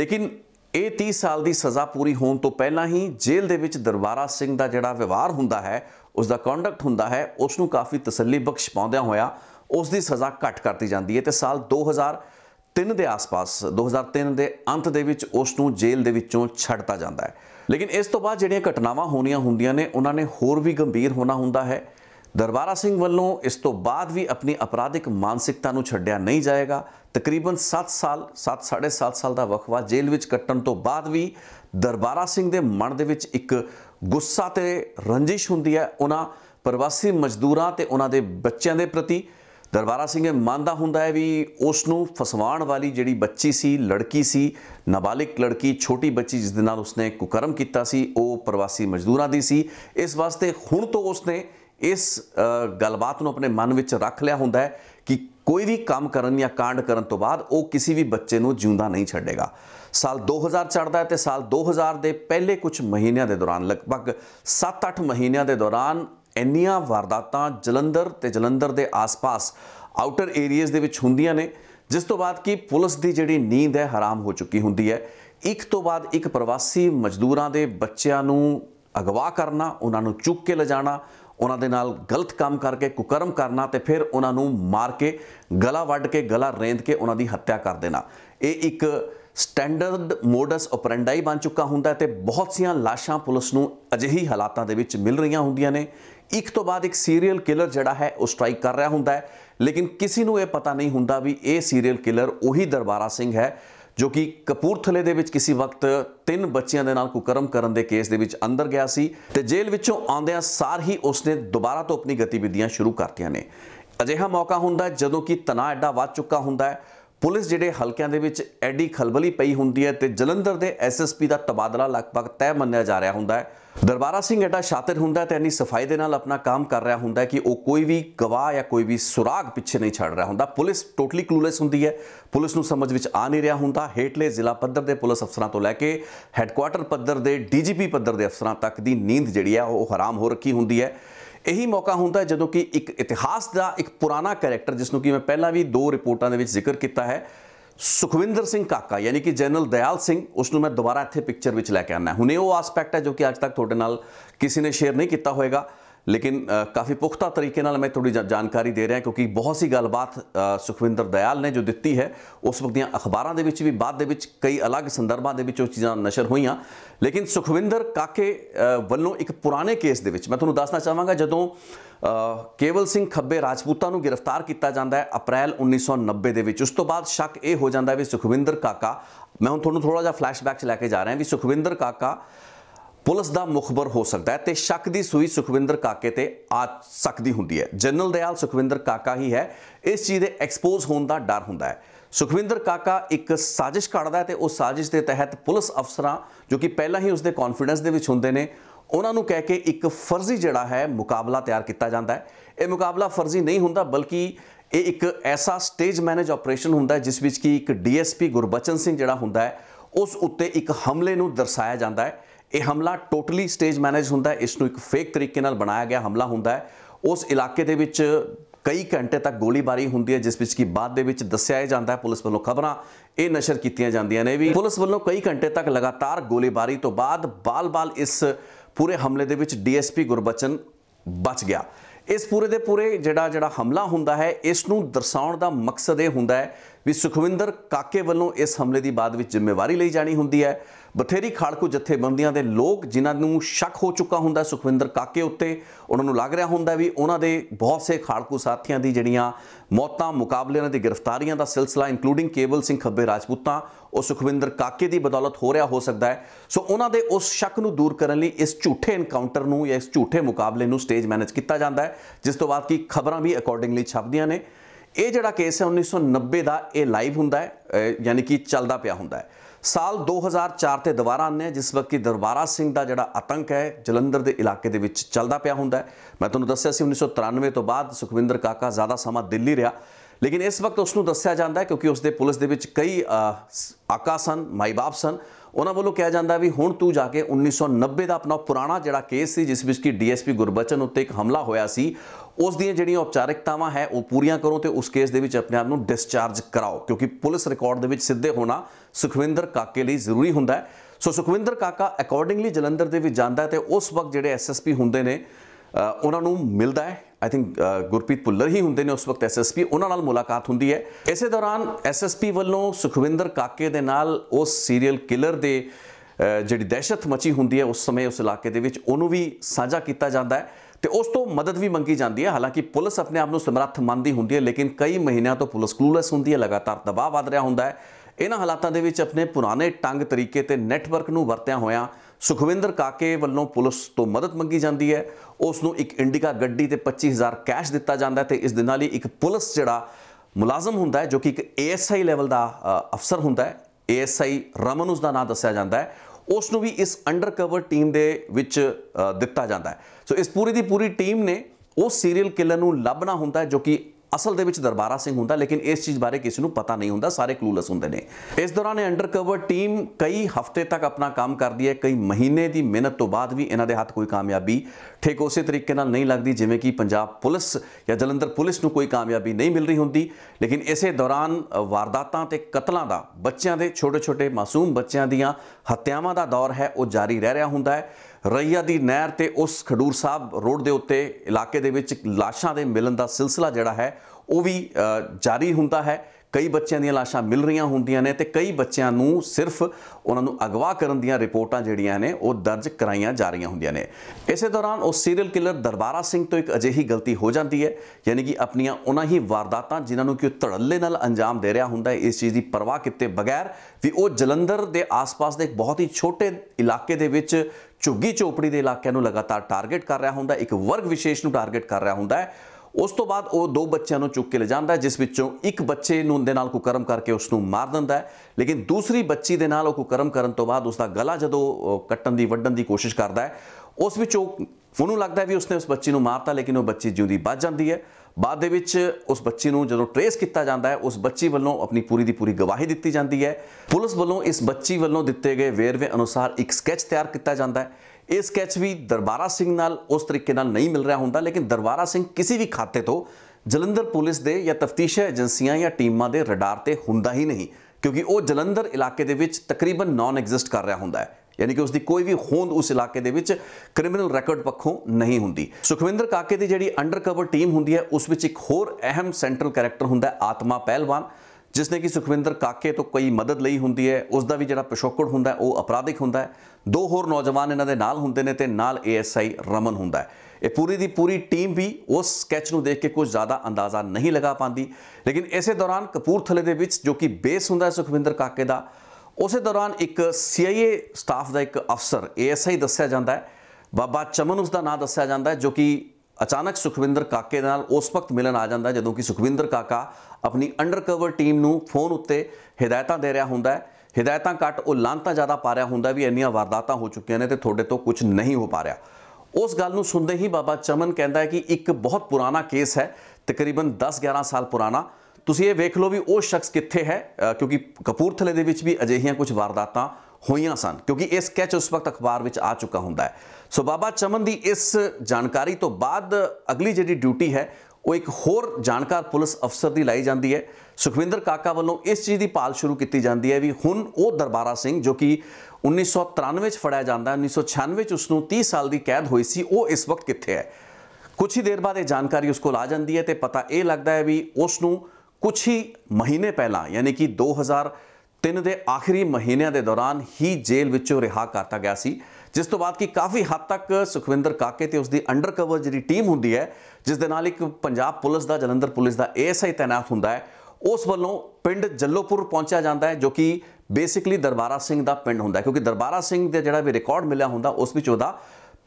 ਲੇਕਿਨ ਇਹ 30 ਸਾਲ ਦੀ ਸਜ਼ਾ ਪੂਰੀ ਹੋਣ ਤੋਂ ਪਹਿਲਾਂ ਹੀ ਜੇਲ੍ਹ ਦੇ ਵਿੱਚ ਦਰਬਾਰਾ ਸਿੰਘ ਦਾ ਜਿਹੜਾ ਵਿਵਹਾਰ ਹੁੰਦਾ ਹੈ ਉਸ ਦਾ ਕੰਡਕਟ ਹੁੰਦਾ ਹੈ ਉਸ ਨੂੰ ਕਾਫੀ ਤਸੱਲੀ ਬਖਸ਼ ਪਾਉਂਦਿਆਂ ਹੋਇਆ ਉਸ ਦੀ ਸਜ਼ਾ ਘੱਟ ਕਰਤੀ ਜਾਂਦੀ ਹੈ ਤੇ ਸਾਲ 2003 ਦੇ ਆਸ-ਪਾਸ 2003 ਦੇ ਅੰਤ ਦੇ ਵਿੱਚ ਉਸ ਨੂੰ ਜੇਲ੍ਹ ਦੇ ਵਿੱਚੋਂ ਛੱਡਤਾ ਜਾਂਦਾ ਹੈ ਲੇਕਿਨ ਇਸ ਤੋਂ ਬਾਅਦ ਜਿਹੜੀਆਂ ਘਟਨਾਵਾਂ ਹੋਣੀਆਂ ਹੁੰਦੀਆਂ ਨੇ ਉਹਨਾਂ ਨੇ ਹੋਰ ਵੀ ਗੰਭੀਰ ਹੋਣਾ ਹੁੰਦਾ ਹੈ ਦਰਬਾਰਾ ਸਿੰਘ ਵੱਲੋਂ ਇਸ ਤੋਂ ਬਾਅਦ ਵੀ ਆਪਣੀ ਅਪਰਾਧਿਕ ਮਾਨਸਿਕਤਾ ਨੂੰ ਛੱਡਿਆ ਨਹੀਂ ਜਾਏਗਾ ਤਕਰੀਬਨ 7 ਸਾਲ 7 7.5 ਸਾਲ ਦਾ ਵਕਵਾ ਜੇਲ੍ਹ ਵਿੱਚ ਕੱਟਣ ਤੋਂ ਬਾਅਦ ਵੀ ਦਰਬਾਰਾ ਸਿੰਘ ਦੇ ਮਨ ਦੇ ਵਿੱਚ ਇੱਕ ਗੁੱਸਾ ਤੇ ਰੰਜਿਸ਼ ਹੁੰਦੀ ਹੈ ਉਹਨਾਂ ਪ੍ਰਵਾਸੀ ਮਜ਼ਦੂਰਾਂ ਤੇ ਉਹਨਾਂ ਦੇ ਬੱਚਿਆਂ ਦੇ ਪ੍ਰਤੀ ਦਰਬਾਰਾ ਸਿੰਘ ਮੰਨਦਾ ਹੁੰਦਾ ਹੈ ਵੀ ਉਸ ਨੂੰ ਫਸਵਾਉਣ ਵਾਲੀ ਜਿਹੜੀ ਬੱਚੀ ਸੀ ਲੜਕੀ ਸੀ ਨਾਬਾਲਿਗ ਲੜਕੀ ਛੋਟੀ ਬੱਚੀ ਜਿਸ ਦੇ ਨਾਲ ਉਸਨੇ ਕੁਕਰਮ ਕੀਤਾ ਸੀ ਉਹ ਪ੍ਰਵਾਸੀ ਮਜ਼ਦੂਰਾਂ ਦੀ ਸੀ ਇਸ ਵਾਸਤੇ ਹੁਣ ਤੋਂ ਉਸਨੇ ਇਸ ਗੱਲਬਾਤ ਨੂੰ ਆਪਣੇ ਮਨ ਵਿੱਚ ਰੱਖ ਲਿਆ ਹੁੰਦਾ ਹੈ ਕਿ ਕੋਈ ਵੀ ਕੰਮ ਕਰਨ ਜਾਂ ਕਾਂਡ ਕਰਨ ਤੋਂ ਬਾਅਦ ਉਹ ਕਿਸੇ ਵੀ ਬੱਚੇ ਨੂੰ ਜਿਉਂਦਾ ਨਹੀਂ ਛੱਡੇਗਾ ਸਾਲ 2000 ਚੜਦਾ ਹੈ ਤੇ ਸਾਲ 2000 ਦੇ ਪਹਿਲੇ ਕੁਝ ਮਹੀਨਿਆਂ ਦੇ ਦੌਰਾਨ ਲਗਭਗ 7-8 ਮਹੀਨਿਆਂ ਦੇ ਦੌਰਾਨ ਇੰਨੀਆਂ ਵਾਰਦਾਤਾਂ ਜਲੰਧਰ ਤੇ ਜਲੰਧਰ ਦੇ ਆਸ-ਪਾਸ ਆਊਟਰ ਏਰੀਆਜ਼ ਦੇ ਵਿੱਚ ਹੁੰਦੀਆਂ ਨੇ ਜਿਸ ਤੋਂ ਬਾਅਦ ਕਿ ਪੁਲਿਸ ਦੀ ਜਿਹੜੀ ਨੀਂਦ ਹੈ ਹਰਾਮ ਹੋ ਚੁੱਕੀ ਹੁੰਦੀ ਹੈ ਇੱਕ ਤੋਂ ਬਾਅਦ ਇੱਕ ਪ੍ਰਵਾਸੀ ਮਜ਼ਦੂਰਾਂ ਦੇ ਬੱਚਿਆਂ ਨੂੰ ਅਗਵਾ ਕਰਨਾ ਉਹਨਾਂ ਨੂੰ ਚੁੱਕ ਕੇ ਲਿਜਾਣਾ ਉਹਨਾਂ ਦੇ ਨਾਲ ਗਲਤ ਕੰਮ ਕਰਕੇ ਕੁਕਰਮ ਕਰਨਾ ਤੇ ਫਿਰ ਉਹਨਾਂ ਨੂੰ ਮਾਰ ਕੇ ਗਲਾ ਵੱਢ ਕੇ ਗਲਾ ਰੇਂਦ ਕੇ ਉਹਨਾਂ ਦੀ ਹੱਤਿਆ ਕਰ ਦੇਣਾ ਇਹ ਇੱਕ ਸਟੈਂਡਰਡ ਮੋਡਸ ਆਪਰੈਂਡਾਈ ਬਣ ਚੁੱਕਾ ਹੁੰਦਾ ਤੇ ਬਹੁਤ ਸੀਆਂ ਲਾਸ਼ਾਂ ਪੁਲਿਸ ਨੂੰ ਅਜਿਹੀ ਹਾਲਾਤਾਂ ਦੇ ਵਿੱਚ ਮਿਲ ਰਹੀਆਂ ਹੁੰਦੀਆਂ ਨੇ ਇੱਕ ਤੋਂ ਬਾਅਦ ਇੱਕ ਸੀਰੀਅਲ ਕਿਲਰ ਜਿਹੜਾ ਹੈ ਉਹ ਸਟ੍ਰਾਈਕ ਕਰ ਰਿਹਾ ਹੁੰਦਾ ਹੈ ਲੇਕਿਨ ਕਿਸੇ ਨੂੰ ਇਹ ਪਤਾ ਨਹੀਂ ਹੁੰਦਾ ਵੀ ਇਹ ਸੀਰੀਅਲ ਕਿਲਰ ਉਹੀ ਦਰਬਾਰਾ ਸਿੰਘ ਹੈ ਜੋ ਕਿ ਕਪੂਰਥਲੇ ਦੇ ਵਿੱਚ ਕਿਸੇ ਵਕਤ ਤਿੰਨ ਬੱਚਿਆਂ ਦੇ ਨਾਲ ਕੁਕਰਮ ਕਰਨ ਦੇ ਕੇਸ ਦੇ ਵਿੱਚ ਅੰਦਰ ਗਿਆ ਸੀ ਤੇ ਜੇਲ੍ਹ ਵਿੱਚੋਂ ਆਉਂਦਿਆਂ ਸਾਰ ਹੀ ਉਸਨੇ ਦੁਬਾਰਾ ਤੋਂ ਆਪਣੀ ਗਤੀਵਿਧੀਆਂ ਸ਼ੁਰੂ ਕਰਤੀਆਂ ਨੇ ਅਜਿਹਾ ਮੌਕਾ ਹੁੰਦਾ ਜਦੋਂ ਕਿ ਤਣਾ ਐਡਾ ਵੱਧ ਚੁੱਕਾ ਹੁੰਦਾ ਹੈ ਪੁਲਿਸ ਜਿਹੜੇ ਹਲਕਿਆਂ ਦੇ ਵਿੱਚ ਐਡੀ ਖਲਬਲੀ ਪਈ ਹੁੰਦੀ ਹੈ ਤੇ ਜਲੰਧਰ ਦੇ ਐਸਐਸਪੀ ਦਾ ਤਬਾਦਲਾ ਲਗਭਗ ਤੈਅ ਮੰਨਿਆ ਜਾ ਰਿਹਾ ਹੁੰਦਾ ਹੈ ਦਰਬਾਰਾ ਸਿੰਘ ਐਡਾ ਸ਼ਾਤਰ ਹੁੰਦਾ ਤੇ ਇੰਨੀ ਸਫਾਈ ਦੇ ਨਾਲ ਆਪਣਾ ਕੰਮ ਕਰ ਰਿਹਾ ਹੁੰਦਾ ਕਿ ਉਹ ਕੋਈ ਵੀ ਗਵਾਹ ਜਾਂ ਕੋਈ ਵੀ ਸੁਰਾਗ ਪਿੱਛੇ ਨਹੀਂ ਛੱਡ ਰਿਹਾ ਹੁੰਦਾ ਪੁਲਿਸ ਟੋਟਲੀ ਕਲੂਲੈਸ ਹੁੰਦੀ ਹੈ ਪੁਲਿਸ ਨੂੰ ਸਮਝ ਵਿੱਚ ਆ ਨਹੀਂ ਰਿਹਾ ਹੁੰਦਾ ਹੇਟਲੇ ਜ਼ਿਲ੍ਹਾ ਪੱਧਰ ਦੇ ਪੁਲਿਸ ਅਫਸਰਾਂ ਤੋਂ ਲੈ ਕੇ ਹੈੱਡਕੁਆਰਟਰ ਪੱਧਰ ਦੇ ਡੀਜੀਪੀ ਪੱਧਰ ਦੇ ਅਫਸਰਾਂ ਤੱਕ ਦੀ ਨੀਂਦ ਜਿਹੜੀ ਹੈ ਉਹ ਹਰਾਮ ਹੋ ਰੱਖੀ ਹੁੰਦੀ ਹੈ ਇਹੀ ਮੌਕਾ ਹੁੰਦਾ ਜਦੋਂ ਕਿ ਇੱਕ ਇਤਿਹਾਸ ਦਾ ਇੱਕ ਪੁਰਾਣਾ ਕੈਰੈਕਟਰ ਜਿਸ ਨੂੰ ਕਿ ਮੈਂ ਪਹਿਲਾਂ ਵੀ ਦੋ ਰਿਪੋਰਟਾਂ ਦੇ ਵਿੱਚ ਜ਼ਿਕਰ ਕੀਤਾ ਹੈ ਸੁਖਵਿੰਦਰ ਸਿੰਘ ਕਾਕਾ ਯਾਨੀ ਕਿ ਜਨਰਲ ਦਿਆਲ ਸਿੰਘ ਉਸ ਨੂੰ ਮੈਂ ਦੁਬਾਰਾ ਇੱਥੇ ਪਿਕਚਰ ਵਿੱਚ ਲੈ ਕੇ ਆਣਾ ਹੁਣੇ ਉਹ ਐਸਪੈਕਟ ਹੈ ਜੋ ਕਿ ਅੱਜ ਤੱਕ ਤੁਹਾਡੇ ਨਾਲ ਕਿਸੇ ਨੇ ਸ਼ੇਅਰ ਨਹੀਂ ਕੀਤਾ ਹੋਵੇਗਾ ਲੇਕਿਨ ਕਾਫੀ ਪੁਖਤਾ ਤਰੀਕੇ ਨਾਲ ਮੈਂ ਥੋੜੀ ਜਾਣਕਾਰੀ ਦੇ ਰਿਹਾ ਕਿਉਂਕਿ ਬਹੁਤ ਸੀ ਗੱਲਬਾਤ ਸੁਖਵਿੰਦਰ ਦਿਆਲ ਨੇ ਜੋ ਦਿੱਤੀ ਹੈ ਉਸ ਵਕਤ ਦੀਆਂ ਅਖਬਾਰਾਂ ਦੇ ਵਿੱਚ ਵੀ ਬਾਅਦ ਦੇ ਵਿੱਚ ਕਈ ਅਲੱਗ ਸੰਦਰਭਾਂ ਦੇ ਵਿੱਚ ਉਹ ਚੀਜ਼ਾਂ ਨਸ਼ਰ ਹੋਈਆਂ ਲੇਕਿਨ ਸੁਖਵਿੰਦਰ ਕਾਕੇ ਵੱਲੋਂ ਇੱਕ ਪੁਰਾਣੇ ਕੇਸ ਦੇ ਵਿੱਚ ਮੈਂ ਤੁਹਾਨੂੰ ਦੱਸਣਾ ਚਾਹਾਂਗਾ ਜਦੋਂ ਕੇਵਲ ਸਿੰਘ ਖੱਬੇ ਰਾਜਪੂਤਾ ਨੂੰ ਗ੍ਰਿਫਤਾਰ ਕੀਤਾ ਜਾਂਦਾ ਹੈ ਅਪ੍ਰੈਲ 1990 ਦੇ ਵਿੱਚ ਉਸ ਤੋਂ ਬਾਅਦ ਸ਼ੱਕ ਇਹ ਹੋ ਜਾਂਦਾ ਵੀ ਸੁਖਵਿੰਦਰ ਕਾਕਾ ਮੈਂ ਹੁਣ ਤੁਹਾਨੂੰ ਥੋੜਾ ਜਿਹਾ ਫਲੈਸ਼ਬੈਕ ਚ ਲੈ ਕੇ ਜਾ ਰਿਹਾ ਹਾਂ ਵੀ ਸੁਖਵਿੰਦਰ ਕਾਕਾ ਪੁਲਿਸ ਦਾ ਮੁਖਬਰ ਹੋ ਸਕਦਾ ਹੈ ਤੇ ਸ਼ੱਕ ਦੀ ਸੂਈ ਸੁਖਵਿੰਦਰ ਕਾਕੇ ਤੇ ਆ ਸਕਦੀ ਹੁੰਦੀ ਹੈ ਜਨਰਲ ਦਿਆਲ ਸੁਖਵਿੰਦਰ ਕਾਕਾ ਹੀ ਹੈ ਇਸ ਚੀਜ਼ ਦੇ ਐਕਸਪੋਜ਼ ਹੋਣ ਦਾ ਡਰ ਹੁੰਦਾ ਹੈ ਸੁਖਵਿੰਦਰ ਕਾਕਾ ਇੱਕ ਸਾਜ਼ਿਸ਼ ਘੜਦਾ ਹੈ ਤੇ ਉਸ ਸਾਜ਼ਿਸ਼ ਦੇ ਤਹਿਤ ਪੁਲਿਸ ਅਫਸਰਾਂ ਜੋ ਕਿ ਪਹਿਲਾਂ ਹੀ ਉਸ ਦੇ ਕੌਨਫੀਡੈਂਸ ਦੇ ਵਿੱਚ ਹੁੰਦੇ ਨੇ ਉਹਨਾਂ ਨੂੰ ਕਹਿ ਕੇ ਇੱਕ ਫਰਜ਼ੀ ਜਿਹੜਾ ਹੈ ਮੁਕਾਬਲਾ ਤਿਆਰ ਕੀਤਾ ਜਾਂਦਾ ਹੈ ਇਹ ਮੁਕਾਬਲਾ ਫਰਜ਼ੀ ਨਹੀਂ ਹੁੰਦਾ ਬਲਕਿ ਇਹ ਇੱਕ ਐਸਾ ਸਟੇਜ ਮੈਨੇਜ ਆਪਰੇਸ਼ਨ ਹੁੰਦਾ ਹੈ ਜਿਸ ਵਿੱਚ ਕਿ ਇੱਕ ਡੀਐਸਪੀ ਗੁਰਬਚਨ ਸਿੰਘ ਜਿਹੜਾ ਹੁੰਦਾ ਹੈ ਉਸ ਉੱਤੇ ਇੱਕ ਹਮਲੇ ਨੂੰ ਦਰਸਾਇਆ ਜਾਂਦਾ ਹੈ ਇਹ ਹਮਲਾ ਟੋਟਲੀ ਸਟੇਜ ਮੈਨੇਜ ਹੁੰਦਾ ਇਸ ਨੂੰ ਇੱਕ ਫੇਕ ਤਰੀਕੇ ਨਾਲ ਬਣਾਇਆ ਗਿਆ ਹਮਲਾ ਹੁੰਦਾ ਹੈ ਉਸ ਇਲਾਕੇ ਦੇ ਵਿੱਚ ਕਈ ਘੰਟੇ ਤੱਕ ਗੋਲੀਬਾਰੀ ਹੁੰਦੀ ਹੈ ਜਿਸ ਵਿੱਚ ਕੀ ਬਾਅਦ ਦੇ ਵਿੱਚ ਦੱਸਿਆ ਜਾਂਦਾ ਹੈ ਪੁਲਿਸ ਵੱਲੋਂ ਖਬਰਾਂ ਇਹ ਨਸ਼ਰ ਕੀਤੀਆਂ ਜਾਂਦੀਆਂ ਨੇ ਵੀ ਪੁਲਿਸ ਵੱਲੋਂ ਕਈ ਘੰਟੇ ਤੱਕ ਲਗਾਤਾਰ ਗੋਲੀਬਾਰੀ ਤੋਂ ਬਾਅਦ ਬਾਲ-ਬਾਲ ਇਸ ਪੂਰੇ ਹਮਲੇ ਦੇ ਵਿੱਚ ਡੀਐਸਪੀ ਗੁਰਬਚਨ ਬਚ ਗਿਆ ਇਸ ਪੂਰੇ ਦੇ ਪੂਰੇ ਜਿਹੜਾ ਜਿਹੜਾ ਹਮਲਾ ਹੁੰਦਾ ਹੈ ਇਸ ਨੂੰ ਦਰਸਾਉਣ ਦਾ ਮਕਸਦ ਇਹ ਹੁੰਦਾ ਹੈ ਵੀ ਸੁਖਵਿੰਦਰ ਕਾਕੇ ਵੱਲੋਂ ਇਸ ਹਮਲੇ ਦੀ ਬਾਅਦ ਵਿੱਚ ਜ਼ਿੰਮੇਵਾਰੀ ਲਈ ਜਾਣੀ ਹੁੰਦੀ ਹੈ ਬਥੇਰੀ ਖਾਲਕੂ ਜਥੇਬੰਦੀਆਂ ਦੇ ਲੋਕ ਜਿਨ੍ਹਾਂ ਨੂੰ ਸ਼ੱਕ ਹੋ ਚੁੱਕਾ ਹੁੰਦਾ ਸੁਖਵਿੰਦਰ ਕਾਕੇ ਉੱਤੇ ਉਹਨਾਂ ਨੂੰ ਲੱਗ ਰਿਹਾ ਹੁੰਦਾ ਵੀ ਉਹਨਾਂ ਦੇ ਬਹੁਤ ਸੇ ਖਾਲਕੂ ਸਾਥੀਆਂ ਦੀ ਜਿਹੜੀਆਂ ਮੌਤਾਂ ਮੁਕਾਬਲਿਆਂ ਦੀ ਗ੍ਰਿਫਤਾਰੀਆਂ ਦਾ ਸਿਲਸਿਲਾ ਇਨਕਲੂਡਿੰਗ ਕੇਵਲ ਸਿੰਘ ਖੱਬੇ ਰਾਜਪੂਤਾਂ ਉਹ ਸੁਖਵਿੰਦਰ ਕਾਕੇ ਦੀ ਬਦੌਲਤ ਹੋ ਰਿਹਾ ਹੋ ਸਕਦਾ ਹੈ ਸੋ ਉਹਨਾਂ ਦੇ ਉਸ ਸ਼ੱਕ ਨੂੰ ਦੂਰ ਕਰਨ ਲਈ ਇਸ ਝੂਠੇ ਐਨਕਾਊਂਟਰ ਨੂੰ ਜਾਂ ਇਸ ਝੂਠੇ ਮੁਕਾਬਲੇ ਨੂੰ ਸਟੇਜ ਮੈਨੇਜ ਕੀਤਾ ਜਾਂਦਾ ਹੈ ਜਿਸ ਤੋਂ ਬਾਅਦ ਕੀ ਖਬਰਾਂ ਵੀ ਅਕੋਰਡਿੰਗਲੀ ਛਪਦੀਆਂ ਨੇ ਇਹ ਜਿਹੜਾ ਕੇਸ ਹੈ 1990 ਦਾ ਇਹ ਲਾਈਵ ਹੁੰਦਾ ਹੈ ਯਾਨੀ ਕਿ ਚੱਲਦਾ ਪਿਆ ਹੁੰਦਾ ਹੈ ਸਾਲ 2004 ਤੇ ਦੁਬਾਰਾ ਆਨੇ ਜਿਸ ਵਕਤ ਕਿ ਦਰਬਾਰਾ ਸਿੰਘ ਦਾ ਜਿਹੜਾ ਆਤੰਕ ਹੈ ਜਲੰਧਰ ਦੇ ਇਲਾਕੇ ਦੇ ਵਿੱਚ ਚੱਲਦਾ ਪਿਆ ਹੁੰਦਾ ਹੈ ਮੈਂ ਤੁਹਾਨੂੰ ਦੱਸਿਆ ਸੀ 1993 ਤੋਂ ਬਾਅਦ ਸੁਖਵਿੰਦਰ ਕਾਕਾ ਜ਼ਿਆਦਾ ਸਮਾਂ ਦਿੱਲੀ ਰਿਹਾ ਲੇਕਿਨ ਇਸ ਵਕਤ ਉਸ ਨੂੰ ਦੱਸਿਆ ਜਾਂਦਾ ਹੈ ਕਿਉਂਕਿ ਉਸ ਦੇ ਪੁਲਿਸ ਦੇ ਵਿੱਚ ਕਈ ਆਕਾਸਨ ਮਾਈ ਬਾਪ ਸਨ ਉਹਨਾਂ ਵੱਲੋਂ ਕਿਹਾ ਜਾਂਦਾ ਵੀ ਹੁਣ ਤੂੰ ਜਾ ਕੇ 1990 ਦਾ ਆਪਣਾ ਪੁਰਾਣਾ ਜਿਹੜਾ ਕੇਸ ਸੀ ਜਿਸ ਵਿੱਚ ਕਿ ਡੀਐਸਪੀ ਗੁਰਬਚਨ ਉੱਤੇ ਇੱਕ ਹਮਲਾ ਹੋਇਆ ਸੀ ਉਸ ਦੀਆਂ ਜਿਹੜੀਆਂ ਔਪਚਾਰਿਕਤਾਵਾਂ ਹੈ ਉਹ ਪੂਰੀਆਂ ਕਰੋ ਤੇ ਉਸ ਕੇਸ ਦੇ ਵਿੱਚ ਆਪਣੇ ਆਪ ਨੂੰ ਡਿਸਚਾਰਜ ਕਰਾਓ ਕਿਉਂਕਿ ਪੁਲਿਸ ਰਿਕਾਰਡ ਦੇ ਵਿੱਚ ਸਿੱਧੇ ਹੋਣਾ ਸੁਖਵਿੰਦਰ ਕਾਕੇ ਲਈ ਜ਼ਰੂਰੀ ਹੁੰਦਾ ਹੈ ਸੋ ਸੁਖਵਿੰਦਰ ਕਾਕਾ ਅਕੋਰਡਿੰਗਲੀ ਜਲੰਧਰ ਦੇ ਵਿੱਚ ਜਾਂਦਾ ਤੇ ਉਸ ਵਕਤ ਜਿਹੜੇ ਐਸਐਸਪੀ ਹੁੰਦੇ ਨੇ ਉਹਨਾਂ ਨੂੰ ਮਿਲਦਾ ਹੈ ਆਈ ਥਿੰਕ ਗੁਰਪ੍ਰੀਤ ਪੁੱਲਰ ਹੀ ਹੁੰਦੇ ਨੇ ਉਸ ਵਕਤ ਐਸਐਸਪੀ ਉਹਨਾਂ ਨਾਲ ਮੁਲਾਕਾਤ ਹੁੰਦੀ ਹੈ ਇਸੇ ਦੌਰਾਨ ਐਸਐਸਪੀ ਵੱਲੋਂ ਸੁਖਵਿੰਦਰ ਕਾਕੇ ਦੇ ਨਾਲ ਉਸ ਸੀਰੀਅਲ ਕਿਲਰ ਦੇ ਜਿਹੜੀ ਦਹਿਸ਼ਤ ਮਚੀ ਹੁੰਦੀ ਹੈ ਉਸ ਸਮੇਂ ਉਸ ਇਲਾਕੇ ਦੇ ਵਿੱਚ ਉਹਨੂੰ ਵੀ ਸਾਂਝਾ ਕੀਤਾ ਜਾਂਦਾ ਹੈ ਤੇ ਉਸ ਤੋਂ ਮਦਦ ਵੀ ਮੰਗੀ ਜਾਂਦੀ ਹੈ ਹਾਲਾਂਕਿ ਪੁਲਿਸ ਆਪਣੇ ਆਪ ਨੂੰ ਸਮਰੱਥ ਮੰਨਦੀ ਹੁੰਦੀ ਹੈ ਲੇਕਿਨ ਕਈ ਮਹੀਨਿਆਂ ਤੋਂ ਪੁਲਿਸ ਕਲੂਲੈਸ ਹੁੰਦੀ ਹੈ ਲਗਾਤਾਰ ਦਬਾਅ ਵੱਧ ਰਿਹਾ ਹੁੰਦਾ ਹੈ ਇਹਨਾਂ ਹਾਲਾਤਾਂ ਦੇ ਵਿੱਚ ਆਪਣੇ ਪੁਰਾਣੇ ਟੰਗ ਤਰੀਕੇ ਤੇ ਨੈਟਵਰਕ ਨੂੰ ਵਰਤਿਆ ਹੋਇਆ ਸੁਖਵਿੰਦਰ ਕਾਕੇ ਵੱਲੋਂ ਪੁਲਿਸ ਤੋਂ ਮਦਦ ਮੰਗੀ ਜਾਂਦੀ ਹੈ ਉਸ ਨੂੰ ਇੱਕ ਇੰਡੀਕਾ ਗੱਡੀ ਤੇ 25000 ਕੈਸ਼ ਦਿੱਤਾ ਜਾਂਦਾ ਤੇ ਇਸ ਦੇ ਨਾਲ ਹੀ ਇੱਕ ਪੁਲਿਸ ਜਿਹੜਾ ਮੁਲਾਜ਼ਮ ਹੁੰਦਾ ਹੈ ਜੋ ਕਿ ਇੱਕ ਏਐਸਆਈ ਲੈਵਲ ਦਾ ਅਫਸਰ ਹੁੰਦਾ ਹੈ ਏਐਸਆਈ ਰਮਨ ਉਸ ਦਾ ਨਾਮ ਦੱਸਿਆ ਜਾਂਦਾ ਹੈ ਉਸ ਨੂੰ ਵੀ ਇਸ ਅੰਡਰਕਵਰ ਟੀਮ ਦੇ ਵਿੱਚ ਦਿੱਤਾ ਜਾਂਦਾ ਹੈ ਸੋ ਇਸ ਪੂਰੀ ਦੀ ਪੂਰੀ ਟੀਮ ਨੇ ਉਸ ਸੀਰੀਅਲ ਕਿਲਰ ਨੂੰ ਲੱਭਣਾ ਹੁੰਦਾ ਜੋ ਕਿ ਅਸਲ ਦੇ ਵਿੱਚ ਦਰਬਾਰਾ ਸਿੰਘ ਹੁੰਦਾ ਲੇਕਿਨ ਇਸ ਚੀਜ਼ ਬਾਰੇ ਕਿਸੇ ਨੂੰ ਪਤਾ ਨਹੀਂ ਹੁੰਦਾ ਸਾਰੇ ਕਲੂਲਸ ਹੁੰਦੇ ਨੇ ਇਸ ਦੌਰਾਨ ਇਹ ਅੰਡਰਕਵਰ ਟੀਮ ਕਈ ਹਫ਼ਤੇ ਤੱਕ ਆਪਣਾ ਕੰਮ ਕਰਦੀ ਹੈ ਕਈ ਮਹੀਨੇ ਦੀ ਮਿਹਨਤ ਤੋਂ ਬਾਅਦ ਵੀ ਇਹਨਾਂ ਦੇ ਹੱਥ ਕੋਈ ਕਾਮਯਾਬੀ ਠੀਕ ਉਸੇ ਤਰੀਕੇ ਨਾਲ ਨਹੀਂ ਲੱਗਦੀ ਜਿਵੇਂ ਕਿ ਪੰਜਾਬ ਪੁਲਿਸ ਜਾਂ ਜਲੰਧਰ ਪੁਲਿਸ ਨੂੰ ਕੋਈ ਕਾਮਯਾਬੀ ਨਹੀਂ ਮਿਲ ਰਹੀ ਹੁੰਦੀ ਲੇਕਿਨ ਇਸੇ ਦੌਰਾਨ ਵਾਰਦਾਤਾਂ ਤੇ ਕਤਲਾਂ ਦਾ ਬੱਚਿਆਂ ਦੇ ਛੋਟੇ-ਛੋਟੇ ਮਾਸੂਮ ਬੱਚਿਆਂ ਦੀਆਂ ਹੱਤਿਆਵਾਂ ਦਾ ਦੌਰ ਹੈ ਉਹ ਜਾਰੀ ਰਹਿ ਰਿਹਾ ਹੁੰਦਾ ਹੈ ਰਈਆ ਦੀ ਨਹਿਰ ਤੇ ਉਸ ਖਡੂਰ ਸਾਹਿਬ ਰੋਡ ਦੇ ਉੱਤੇ ਇਲਾਕੇ ਦੇ ਵਿੱਚ ਲਾਸ਼ਾਂ ਦੇ ਮਿਲਣ ਦਾ ਸਿਲਸਿਲਾ ਜਿਹੜਾ ਹੈ ਉਹ ਵੀ ਜਾਰੀ ਹੁੰਦਾ ਹੈ ਕਈ ਬੱਚਿਆਂ ਦੀਆਂ ਲਾਸ਼ਾਂ ਮਿਲ ਰਹੀਆਂ ਹੁੰਦੀਆਂ ਨੇ ਤੇ ਕਈ ਬੱਚਿਆਂ ਨੂੰ ਸਿਰਫ ਉਹਨਾਂ ਨੂੰ ਅਗਵਾ ਕਰਨ ਦੀਆਂ ਰਿਪੋਰਟਾਂ ਜਿਹੜੀਆਂ ਨੇ ਉਹ ਦਰਜ ਕਰਾਈਆਂ ਜਾ ਰਹੀਆਂ ਹੁੰਦੀਆਂ ਨੇ ਇਸੇ ਦੌਰਾਨ ਉਹ ਸੀਰੀਅਲ ਕਿਲਰ ਦਰਬਾਰਾ ਸਿੰਘ ਤੋਂ ਇੱਕ ਅਜਿਹੀ ਗਲਤੀ ਹੋ ਜਾਂਦੀ ਹੈ ਯਾਨੀ ਕਿ ਆਪਣੀਆਂ ਉਹਨਾਂ ਹੀ ਵਾਰਦਾਤਾਂ ਜਿਨ੍ਹਾਂ ਨੂੰ ਕਿ ਉਹ ਧੜੱਲੇ ਨਾਲ ਅੰਜਾਮ ਦੇ ਰਿਹਾ ਹੁੰਦਾ ਹੈ ਇਸ ਚੀਜ਼ ਦੀ ਪਰਵਾਹ ਕੀਤੇ ਬਗੈਰ ਵੀ ਉਹ ਜਲੰਧਰ ਦੇ ਆਸ-ਪਾਸ ਦੇ ਇੱਕ ਬਹੁਤ ਹੀ ਛੋਟੇ ਇਲਾਕੇ ਦੇ ਵਿੱਚ ਝੁੱਗੀ ਚੋਪੜੀ ਦੇ ਇਲਾਕਿਆਂ ਨੂੰ ਲਗਾਤਾਰ ਟਾਰਗੇਟ ਕਰ ਰਿਹਾ ਹੁੰਦਾ ਇੱਕ ਵਰਗ ਵਿਸ਼ੇਸ਼ ਨੂੰ ਟਾਰਗੇਟ ਕਰ ਰਿਹਾ ਹੁੰਦਾ ਹੈ ਉਸ ਤੋਂ ਬਾਅਦ ਉਹ ਦੋ ਬੱਚਿਆਂ ਨੂੰ ਚੁੱਕ ਕੇ ਲੈ ਜਾਂਦਾ ਜਿਸ ਵਿੱਚੋਂ ਇੱਕ ਬੱਚੇ ਨੂੰ ਦੇ ਨਾਲ ਕੁਕਰਮ ਕਰਕੇ ਉਸ ਨੂੰ ਮਾਰ ਦਿੰਦਾ ਹੈ ਲੇਕਿਨ ਦੂਸਰੀ ਬੱਚੀ ਦੇ ਨਾਲ ਉਹ ਕੁਕਰਮ ਕਰਨ ਤੋਂ ਬਾਅਦ ਉਸ ਦਾ ਗਲਾ ਜਦੋਂ ਕੱਟਣ ਦੀ ਵੱਢਣ ਦੀ ਕੋਸ਼ਿਸ਼ ਕਰਦਾ ਹੈ ਉਸ ਵਿੱਚ ਉਹ ਉਹਨੂੰ ਲੱਗਦਾ ਵੀ ਉਸਨੇ ਉਸ ਬੱਚੀ ਨੂੰ ਮਾਰਤਾ ਲੇਕਿਨ ਉਹ ਬੱਚੀ ਜਿਉਂਦੀ ਬਚ ਜਾਂਦੀ ਹੈ ਬਾਅਦ ਦੇ ਵਿੱਚ ਉਸ ਬੱਚੀ ਨੂੰ ਜਦੋਂ ਟ੍ਰੇਸ ਕੀਤਾ ਜਾਂਦਾ ਹੈ ਉਸ ਬੱਚੀ ਵੱਲੋਂ ਆਪਣੀ ਪੂਰੀ ਦੀ ਪੂਰੀ ਗਵਾਹੀ ਦਿੱਤੀ ਜਾਂਦੀ ਹੈ ਪੁਲਿਸ ਵੱਲੋਂ ਇਸ ਬੱਚੀ ਵੱਲੋਂ ਦਿੱਤੇ ਗਏ ਵੇਰਵੇ ਅਨੁਸਾਰ ਇੱਕ ਸਕੈਚ ਤਿਆਰ ਕੀਤਾ ਜਾਂਦਾ ਹੈ ਇਹ ਸਕੈਚ ਵੀ ਦਰਬਾਰਾ ਸਿੰਘ ਨਾਲ ਉਸ ਤਰੀਕੇ ਨਾਲ ਨਹੀਂ ਮਿਲ ਰਿਹਾ ਹੁੰਦਾ ਲੇਕਿਨ ਦਰਬਾਰਾ ਸਿੰਘ ਕਿਸੇ ਵੀ ਖਾਤੇ ਤੋਂ ਜਲੰਧਰ ਪੁਲਿਸ ਦੇ ਜਾਂ ਤਫਤੀਸ਼ ਏਜੰਸੀਆਂ ਜਾਂ ਟੀਮਾਂ ਦੇ ਰਡਾਰ ਤੇ ਹੁੰਦਾ ਹੀ ਨਹੀਂ ਕਿਉਂਕਿ ਉਹ ਜਲੰਧਰ ਇਲਾਕੇ ਦੇ ਵਿੱਚ ਤਕਰੀਬਨ ਨਾਨ ਐਗਜ਼ਿਸਟ ਕਰ ਰਿਹਾ ਹੁੰਦਾ ਹੈ ਯਾਨੀ ਕਿ ਉਸ ਦੀ ਕੋਈ ਵੀ ਹੋਂਦ ਉਸ ਇਲਾਕੇ ਦੇ ਵਿੱਚ ਕ੍ਰਿਮੀਨਲ ਰੈਕੋਰਡ ਪੱਖੋਂ ਨਹੀਂ ਹੁੰਦੀ ਸੁਖਵਿੰਦਰ ਕਾਕੇ ਦੀ ਜਿਹੜੀ ਅੰਡਰਕਵਰ ਟੀਮ ਹੁੰਦੀ ਹੈ ਉਸ ਵਿੱਚ ਇੱਕ ਹੋਰ ਅਹਿਮ ਸੈਂਟਰਲ ਕੈਰੈਕਟਰ ਹੁੰਦਾ ਹੈ ਆਤਮਾ ਪਹਿਲਵਾਨ ਜਿਸ ਨੇ ਕਿ ਸੁਖਵਿੰਦਰ ਕਾਕੇ ਤੋਂ ਕੋਈ ਮਦਦ ਲਈ ਹੁੰਦੀ ਹੈ ਉਸ ਦਾ ਵੀ ਜਿਹੜਾ ਪਿਸ਼ੋਕੜ ਹੁੰਦਾ ਉਹ ਅਪਰਾਧਿਕ ਹੁੰਦਾ ਦੋ ਹੋਰ ਨੌਜਵਾਨ ਇਹਨਾਂ ਦੇ ਨਾਲ ਹੁੰਦੇ ਨੇ ਤੇ ਨਾਲ ਏਐਸਆਈ ਰਮਨ ਹੁੰਦਾ ਇਹ ਪੂਰੀ ਦੀ ਪੂਰੀ ਟੀਮ ਵੀ ਉਸ ਸਕੈਚ ਨੂੰ ਦੇਖ ਕੇ ਕੁਝ ਜ਼ਿਆਦਾ ਅੰਦਾਜ਼ਾ ਨਹੀਂ ਲਗਾ ਪਾਉਂਦੀ ਲੇਕਿਨ ਇਸੇ ਦੌਰਾਨ ਕਪੂਰਥਲੇ ਦੇ ਵਿੱਚ ਜੋ ਕਿ ਬੇਸ ਹੁੰਦਾ ਹੈ ਸੁਖਵਿੰਦਰ ਕਾਕੇ ਦਾ ਉਸੇ ਦੌਰਾਨ ਇੱਕ ਸੀਆਈਏ ਸਟਾਫ ਦਾ ਇੱਕ ਅਫਸਰ ਏਐਸਆਈ ਦੱਸਿਆ ਜਾਂਦਾ ਹੈ ਬਾਬਾ ਚਮਨ ਉਸ ਦਾ ਨਾਮ ਦੱਸਿਆ ਜਾਂਦਾ ਹੈ ਜੋ ਕਿ ਅਚਾਨਕ ਸੁਖਵਿੰਦਰ ਕਾਕੇ ਨਾਲ ਉਸ ਵਕਤ ਮਿਲਣ ਆ ਜਾਂਦਾ ਜਦੋਂ ਕਿ ਸੁਖਵਿੰਦਰ ਕਾਕਾ ਆਪਣੀ ਅੰਡਰਕਵਰ ਟੀਮ ਨੂੰ ਫੋਨ ਉੱਤੇ ਹਦਾਇਤਾਂ ਦੇ ਰਿਹਾ ਹੁੰਦਾ ਹੈ ਹਦਾਇਤਾਂ ਕੱਟ ਉਹ ਲਾਂਤਾ ਜ਼ਿਆਦਾ ਪਾ ਰਿਹਾ ਹੁੰਦਾ ਵੀ ਇੰਨੀਆਂ ਵਾਰਦਾਤਾਂ ਹੋ ਚੁੱਕੀਆਂ ਨੇ ਤੇ ਤੁਹਾਡੇ ਤੋਂ ਕੁਝ ਨਹੀਂ ਹੋ ਪਾ ਰਿਹਾ ਉਸ ਗੱਲ ਨੂੰ ਸੁਣਦੇ ਹੀ ਬਾਬਾ ਚਮਨ ਕਹਿੰਦਾ ਹੈ ਕਿ ਇੱਕ ਬਹੁਤ ਪੁਰਾਣਾ ਕੇਸ ਹੈ ਤਕਰੀਬਨ 10-11 ਸਾਲ ਪੁਰਾਣਾ ਤੁਸੀਂ ਇਹ ਵੇਖ ਲਓ ਵੀ ਉਹ ਸ਼ਖਸ ਕਿੱਥੇ ਹੈ ਕਿਉਂਕਿ ਕਪੂਰਥਲੇ ਦੇ ਵਿੱਚ ਵੀ ਅਜਿਹੀਆਂ ਕੁਝ ਵਾਰਦਾਤਾਂ ਹੋਈਆਂ ਸਨ ਕਿਉਂਕਿ ਇਹ ਸਕੈਚ ਉਸ ਵਕਤ ਅਖਬਾਰ ਵਿੱਚ ਆ ਚੁੱਕਾ ਹੁੰਦਾ ਹੈ ਸੋ ਬਾਬਾ ਚਮਨ ਦੀ ਇਸ ਜਾਣਕਾਰੀ ਤੋਂ ਬਾਅਦ ਅਗਲੀ ਜਿਹੜੀ ਡਿਊਟੀ ਹੈ ਉਹ ਇੱਕ ਹੋਰ ਜਾਣਕਾਰ ਪੁਲਿਸ ਅਫਸਰ ਦੀ ਲਾਈ ਜਾਂਦੀ ਹੈ ਸੁਖਵਿੰਦਰ ਕਾਕਾ ਵੱਲੋਂ ਇਸ ਚੀਜ਼ ਦੀ ਪਾਲ ਸ਼ੁਰੂ ਕੀਤੀ ਜਾਂਦੀ ਹੈ ਵੀ ਹੁਣ ਉਹ ਦਰਬਾਰਾ ਸਿੰਘ ਜੋ ਕਿ 1993 ਵਿੱਚ ਫੜਿਆ ਜਾਂਦਾ 1996 ਵਿੱਚ ਉਸ ਨੂੰ 30 ਸਾਲ ਦੀ ਕੈਦ ਹੋਈ ਸੀ ਉਹ ਇਸ ਵਕਤ ਕਿੱਥੇ ਹੈ ਕੁਝ ਹੀ ਦੇਰ ਬਾਅਦ ਇਹ ਜਾਣਕਾਰੀ ਉਸ ਕੋਲ ਆ ਜਾਂਦੀ ਹੈ ਤੇ ਪਤਾ ਇਹ ਲੱਗਦਾ ਹੈ ਵੀ ਉਸ ਨੂੰ ਕੁਝ ਹੀ ਮਹੀਨੇ ਪਹਿਲਾਂ ਯਾਨੀ ਕਿ 2003 ਦੇ ਆਖਰੀ ਮਹੀਨਿਆਂ ਦੇ ਦੌਰਾਨ ਹੀ ਜੇਲ੍ਹ ਵਿੱਚੋਂ ਰਿਹਾ ਕਰਤਾ ਗਿਆ ਸੀ ਜਿਸ ਤੋਂ ਬਾਅਦ ਕਿ ਕਾਫੀ ਹੱਦ ਤੱਕ ਸੁਖਵਿੰਦਰ ਕਾਕੇ ਤੇ ਉਸ ਦੀ ਅੰਡਰ ਕਵਰ ਜਿਹੜੀ ਟੀਮ ਹੁੰਦੀ ਹੈ ਜਿਸ ਦੇ ਨਾਲ ਇੱਕ ਪੰਜਾਬ ਪੁਲਿਸ ਦਾ ਜਲੰਧਰ ਪੁਲਿਸ ਦਾ ਏਐਸਆਈ ਤਾਇਨਾਤ ਹੁੰਦਾ ਹੈ ਉਸ ਵੱਲੋਂ ਪਿੰਡ ਜੱਲੋਪੁਰ ਪਹੁੰਚਿਆ ਜਾਂਦਾ ਹੈ ਜੋ ਕਿ ਬੇਸਿਕਲੀ ਦਰਬਾਰਾ ਸਿੰਘ ਦਾ ਪਿੰਡ ਹੁੰਦਾ ਹੈ ਕਿਉਂਕਿ ਦਰਬਾਰਾ ਸਿੰਘ ਦੇ ਜਿਹੜਾ ਵੀ ਰਿਕਾਰਡ ਮਿਲਿਆ ਹੁੰਦਾ ਉਸ ਵਿੱਚ ਉਹਦਾ